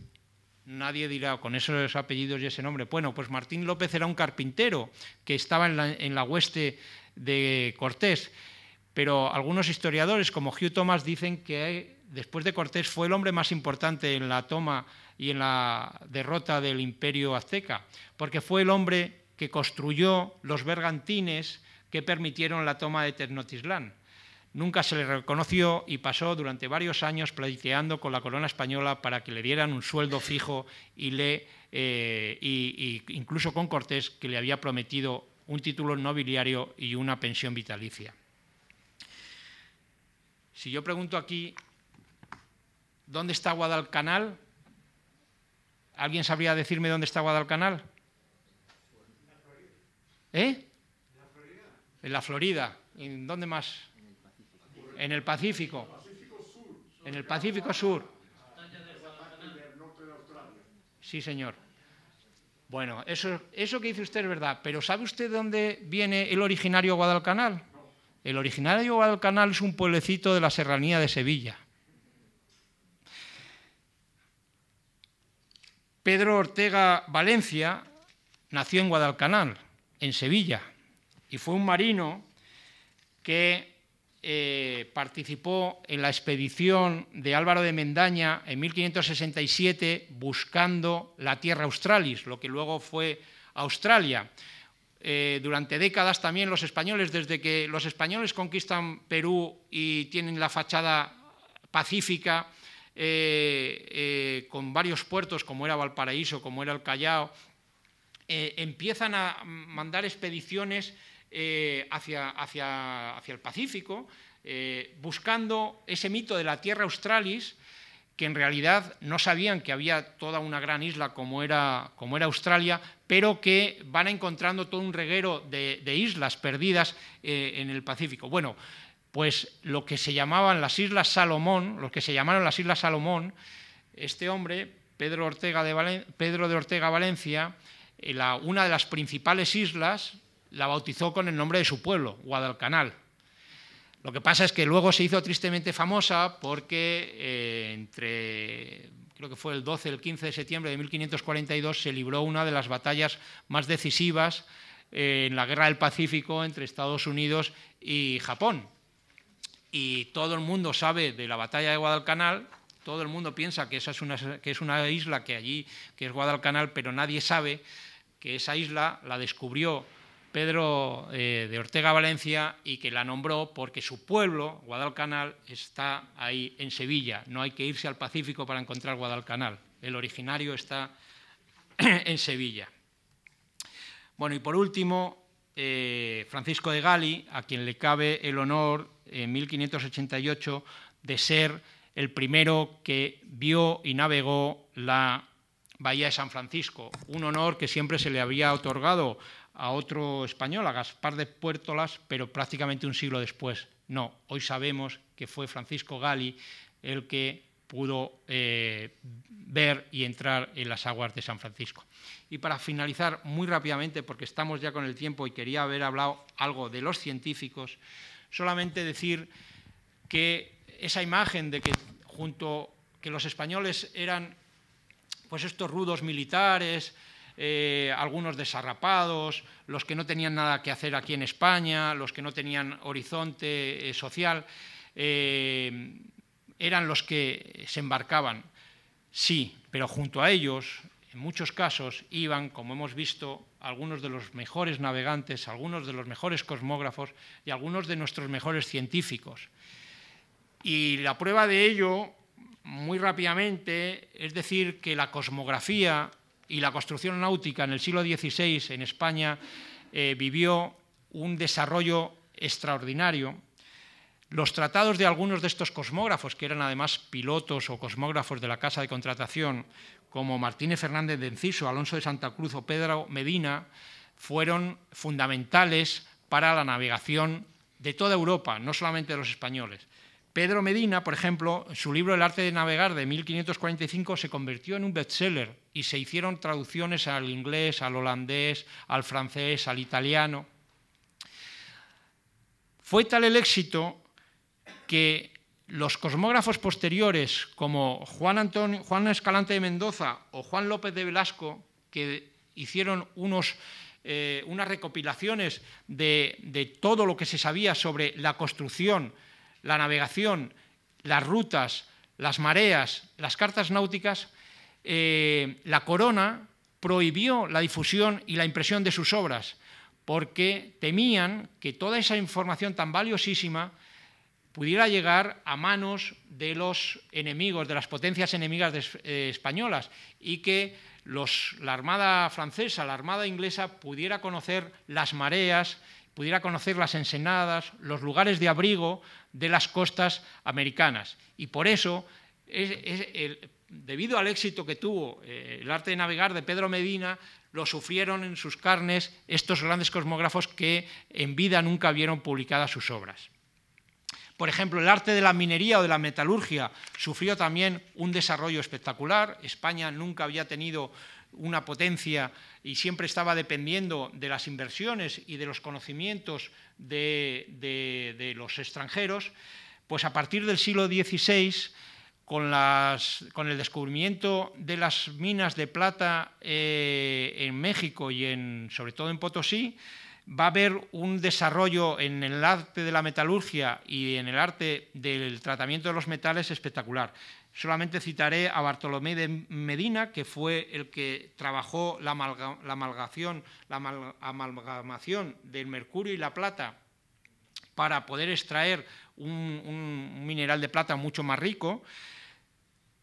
nadie dirá con esos apellidos y ese nombre. Bueno, pues Martín López era un carpintero que estaba en la, en la hueste de Cortés, pero algunos historiadores como Hugh Thomas dicen que después de Cortés fue el hombre más importante en la toma y en la derrota del imperio azteca, porque fue el hombre que construyó los bergantines, que permitieron la toma de Tenochtitlán. Nunca se le reconoció y pasó durante varios años pleiteando con la corona española para que le dieran un sueldo fijo y le, eh, incluso con Cortés, que le había prometido un título nobiliario y una pensión vitalicia. Si yo pregunto aquí, ¿dónde está Guadalcanal? ¿Alguien sabría decirme dónde está Guadalcanal? ¿Eh? En la Florida. ¿En dónde más? En el Pacífico. En el Pacífico Sur. Sí, señor. Bueno, eso, eso que dice usted es verdad, pero ¿sabe usted de dónde viene el originario Guadalcanal? El originario Guadalcanal es un pueblecito de la serranía de Sevilla. Pedro Ortega Valencia nació en Guadalcanal, en Sevilla y fue un marino que eh, participó en la expedición de Álvaro de Mendaña en 1567 buscando la Tierra Australis, lo que luego fue Australia. Eh, durante décadas también los españoles, desde que los españoles conquistan Perú y tienen la fachada pacífica, eh, con varios puertos como era Valparaíso, como era el Callao, empiezan a mandar expediciones eh, hacia, hacia, hacia, el Pacífico, eh, buscando ese mito de la Tierra Australis, que en realidad no sabían que había toda una gran isla como era, como era Australia, pero que van encontrando todo un reguero de, islas perdidas eh, en el Pacífico. Bueno, pues lo que se llamaban las Islas Salomón, lo que se llamaron las Islas Salomón, este hombre, Pedro, de de Ortega Valencia, una de las principales islas, la bautizó con el nombre de su pueblo, Guadalcanal. Lo que pasa es que luego se hizo tristemente famosa porque eh, entre, creo que fue el 12 el 15 de septiembre de 1542, se libró una de las batallas más decisivas eh, en la Guerra del Pacífico entre Estados Unidos y Japón. Y todo el mundo sabe de la batalla de Guadalcanal, todo el mundo piensa que, esa es una, es una isla que allí, que es Guadalcanal, pero nadie sabe que esa isla la descubrió Pedro eh, de Ortega Valencia y que la nombró porque su pueblo, Guadalcanal, está ahí en Sevilla. No hay que irse al Pacífico para encontrar Guadalcanal. El originario está en Sevilla. Bueno, y por último, eh, Francisco de Gali, a quien le cabe el honor en 1588 de ser el primero que vio y navegó la Bahía de San Francisco, un honor que siempre se le había otorgado a otro español, a Gaspar de Puertolas, pero prácticamente un siglo después. No, hoy sabemos que fue Francisco Gali el que pudo eh, ver y entrar en las aguas de San Francisco. Y para finalizar, muy rápidamente, porque estamos ya con el tiempo y quería haber hablado algo de los científicos, solamente decir que esa imagen de que junto que los españoles eran pues estos rudos militares, eh, algunos desarrapados, los que no tenían nada que hacer aquí en España, los que no tenían horizonte eh, social, eh, eran los que se embarcaban. Sí, pero junto a ellos, en muchos casos, iban, como hemos visto, algunos de los mejores navegantes, algunos de los mejores cosmógrafos y algunos de nuestros mejores científicos. Y la prueba de ello, muy rápidamente, es decir, que la cosmografía y la construcción náutica en el siglo XVI en España eh, vivió un desarrollo extraordinario. Los tratados de algunos de estos cosmógrafos, que eran además pilotos o cosmógrafos de la Casa de Contratación, como Martínez Fernández de Enciso, Alonso de Santa Cruz o Pedro Medina, fueron fundamentales para la navegación de toda Europa, no solamente de los españoles. Pedro Medina, por ejemplo, su libro El arte de navegar de 1545 se convirtió en un bestseller y se hicieron traducciones al inglés, al holandés, al francés, al italiano. Fue tal el éxito que los cosmógrafos posteriores, como Juan, Escalante de Mendoza o Juan López de Velasco, que hicieron unos eh, unas recopilaciones de, de, todo lo que se sabía sobre la construcción la navegación, las rutas, las mareas, las cartas náuticas, eh, la corona prohibió la difusión y la impresión de sus obras, porque temían que toda esa información tan valiosísima pudiera llegar a manos de los enemigos, de las potencias enemigas eh, españolas, y que la Armada francesa, la Armada inglesa, pudiera conocer las mareas, pudiera conocer las ensenadas, los lugares de abrigo, de las costas americanas. Y por eso, debido al éxito que tuvo eh, el arte de navegar de Pedro Medina, lo sufrieron en sus carnes estos grandes cosmógrafos que en vida nunca vieron publicadas sus obras. Por ejemplo, el arte de la minería o de la metalurgia sufrió también un desarrollo espectacular. España nunca había tenido una potencia y siempre estaba dependiendo de las inversiones y de los conocimientos de, los extranjeros, pues a partir del siglo XVI, con, el descubrimiento de las minas de plata eh, en México y sobre todo en Potosí, va a haber un desarrollo en el arte de la metalurgia y en el arte del tratamiento de los metales espectacular. Solamente citaré a Bartolomé de Medina, que fue el que trabajó la, amalgamación del mercurio y la plata para poder extraer un, mineral de plata mucho más rico.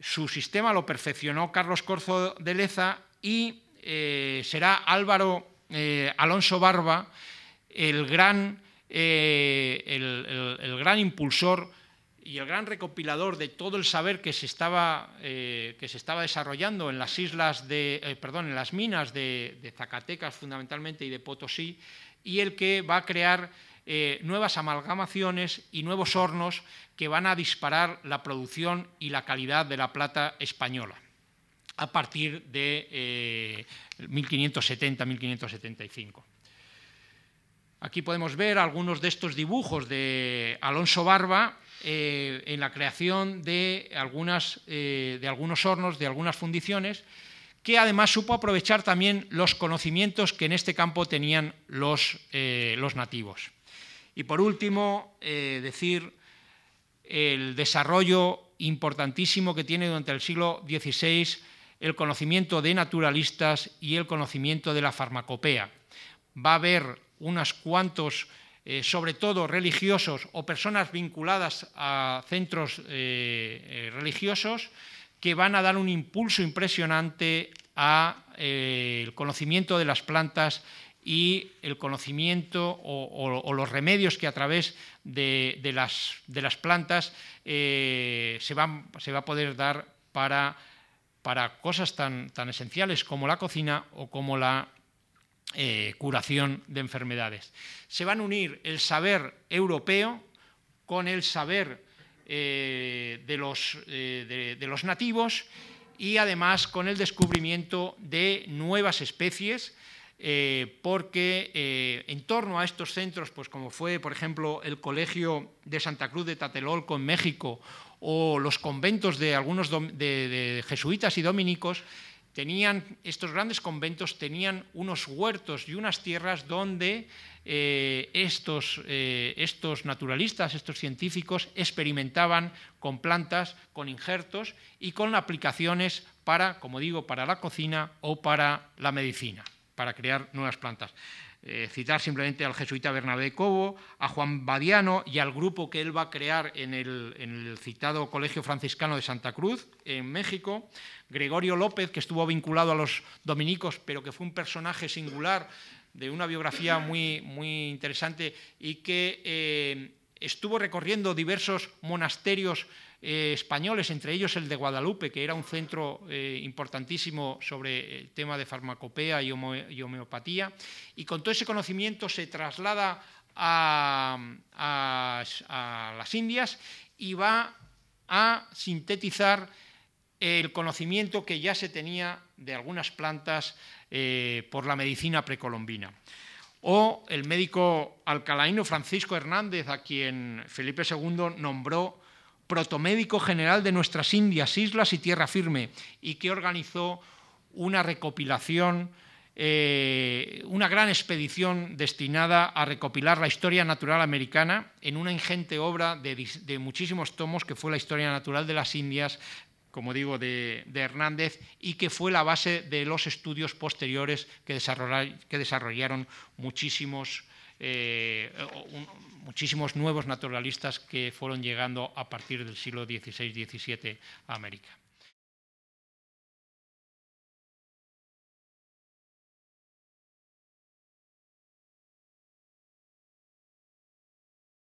Su sistema lo perfeccionó Carlos Corzo de Leza y eh, será Álvaro eh, Alonso Barba el gran eh, impulsor y el gran recopilador de todo el saber que se estaba, eh, que se estaba desarrollando en las islas de, eh, perdón, en las minas de, Zacatecas fundamentalmente y de Potosí, y el que va a crear eh, nuevas amalgamaciones y nuevos hornos que van a disparar la producción y la calidad de la plata española a partir de 1570-1575. Aquí podemos ver algunos de estos dibujos de Alonso Barba eh, en la creación de, eh, de algunos hornos, de algunas fundiciones, que además supo aprovechar también los conocimientos que en este campo tenían los, eh, los nativos. Y por último, decir el desarrollo importantísimo que tiene durante el siglo XVI el conocimiento de naturalistas y el conocimiento de la farmacopea. Va a haber unos cuantos, eh, sobre todo religiosos o personas vinculadas a centros eh, eh, religiosos, que van a dar un impulso impresionante al conocimiento de las plantas y el conocimiento o, los remedios que a través de, las, de las, plantas se, van, se, va a poder dar para, para cosas tan esenciales como la cocina o como la eh, curación de enfermedades. Se van a unir el saber europeo con el saber eh, de, los, eh, de, los nativos y además con el descubrimiento de nuevas especies, porque en torno a estos centros, pues como fue, por ejemplo, el Colegio de Santa Cruz de Tatelolco en México o los conventos de algunos de jesuitas y dominicos, tenían, estos grandes conventos tenían unos huertos y unas tierras donde eh, estos, eh, estos naturalistas, estos científicos, experimentaban con plantas, con injertos y con aplicaciones para, como digo, para la cocina o para la medicina, para crear nuevas plantas. Eh, citar simplemente al jesuita Bernabé Cobo, a Juan Badiano y al grupo que él va a crear en el, citado Colegio Franciscano de Santa Cruz, en México, Gregorio López, que estuvo vinculado a los dominicos, pero que fue un personaje singular de una biografía muy, muy interesante y que eh, estuvo recorriendo diversos monasterios eh, españoles, entre ellos el de Guadalupe, que era un centro eh, importantísimo sobre el tema de farmacopea y, homeopatía, y con todo ese conocimiento se traslada a, las Indias y va a sintetizar el conocimiento que ya se tenía de algunas plantas eh, por la medicina precolombina o el médico alcalaíno Francisco Hernández, a quien Felipe II nombró protomédico general de nuestras Indias, Islas y Tierra Firme, y que organizó una recopilación, eh, una gran expedición destinada a recopilar la historia natural americana en una ingente obra de muchísimos tomos que fue la historia natural de las Indias como digo, de, Hernández y que fue la base de los estudios posteriores que, desarrollaron, que desarrollaron muchísimos, eh, muchísimos nuevos naturalistas que fueron llegando a partir del siglo XVI-XVII a América.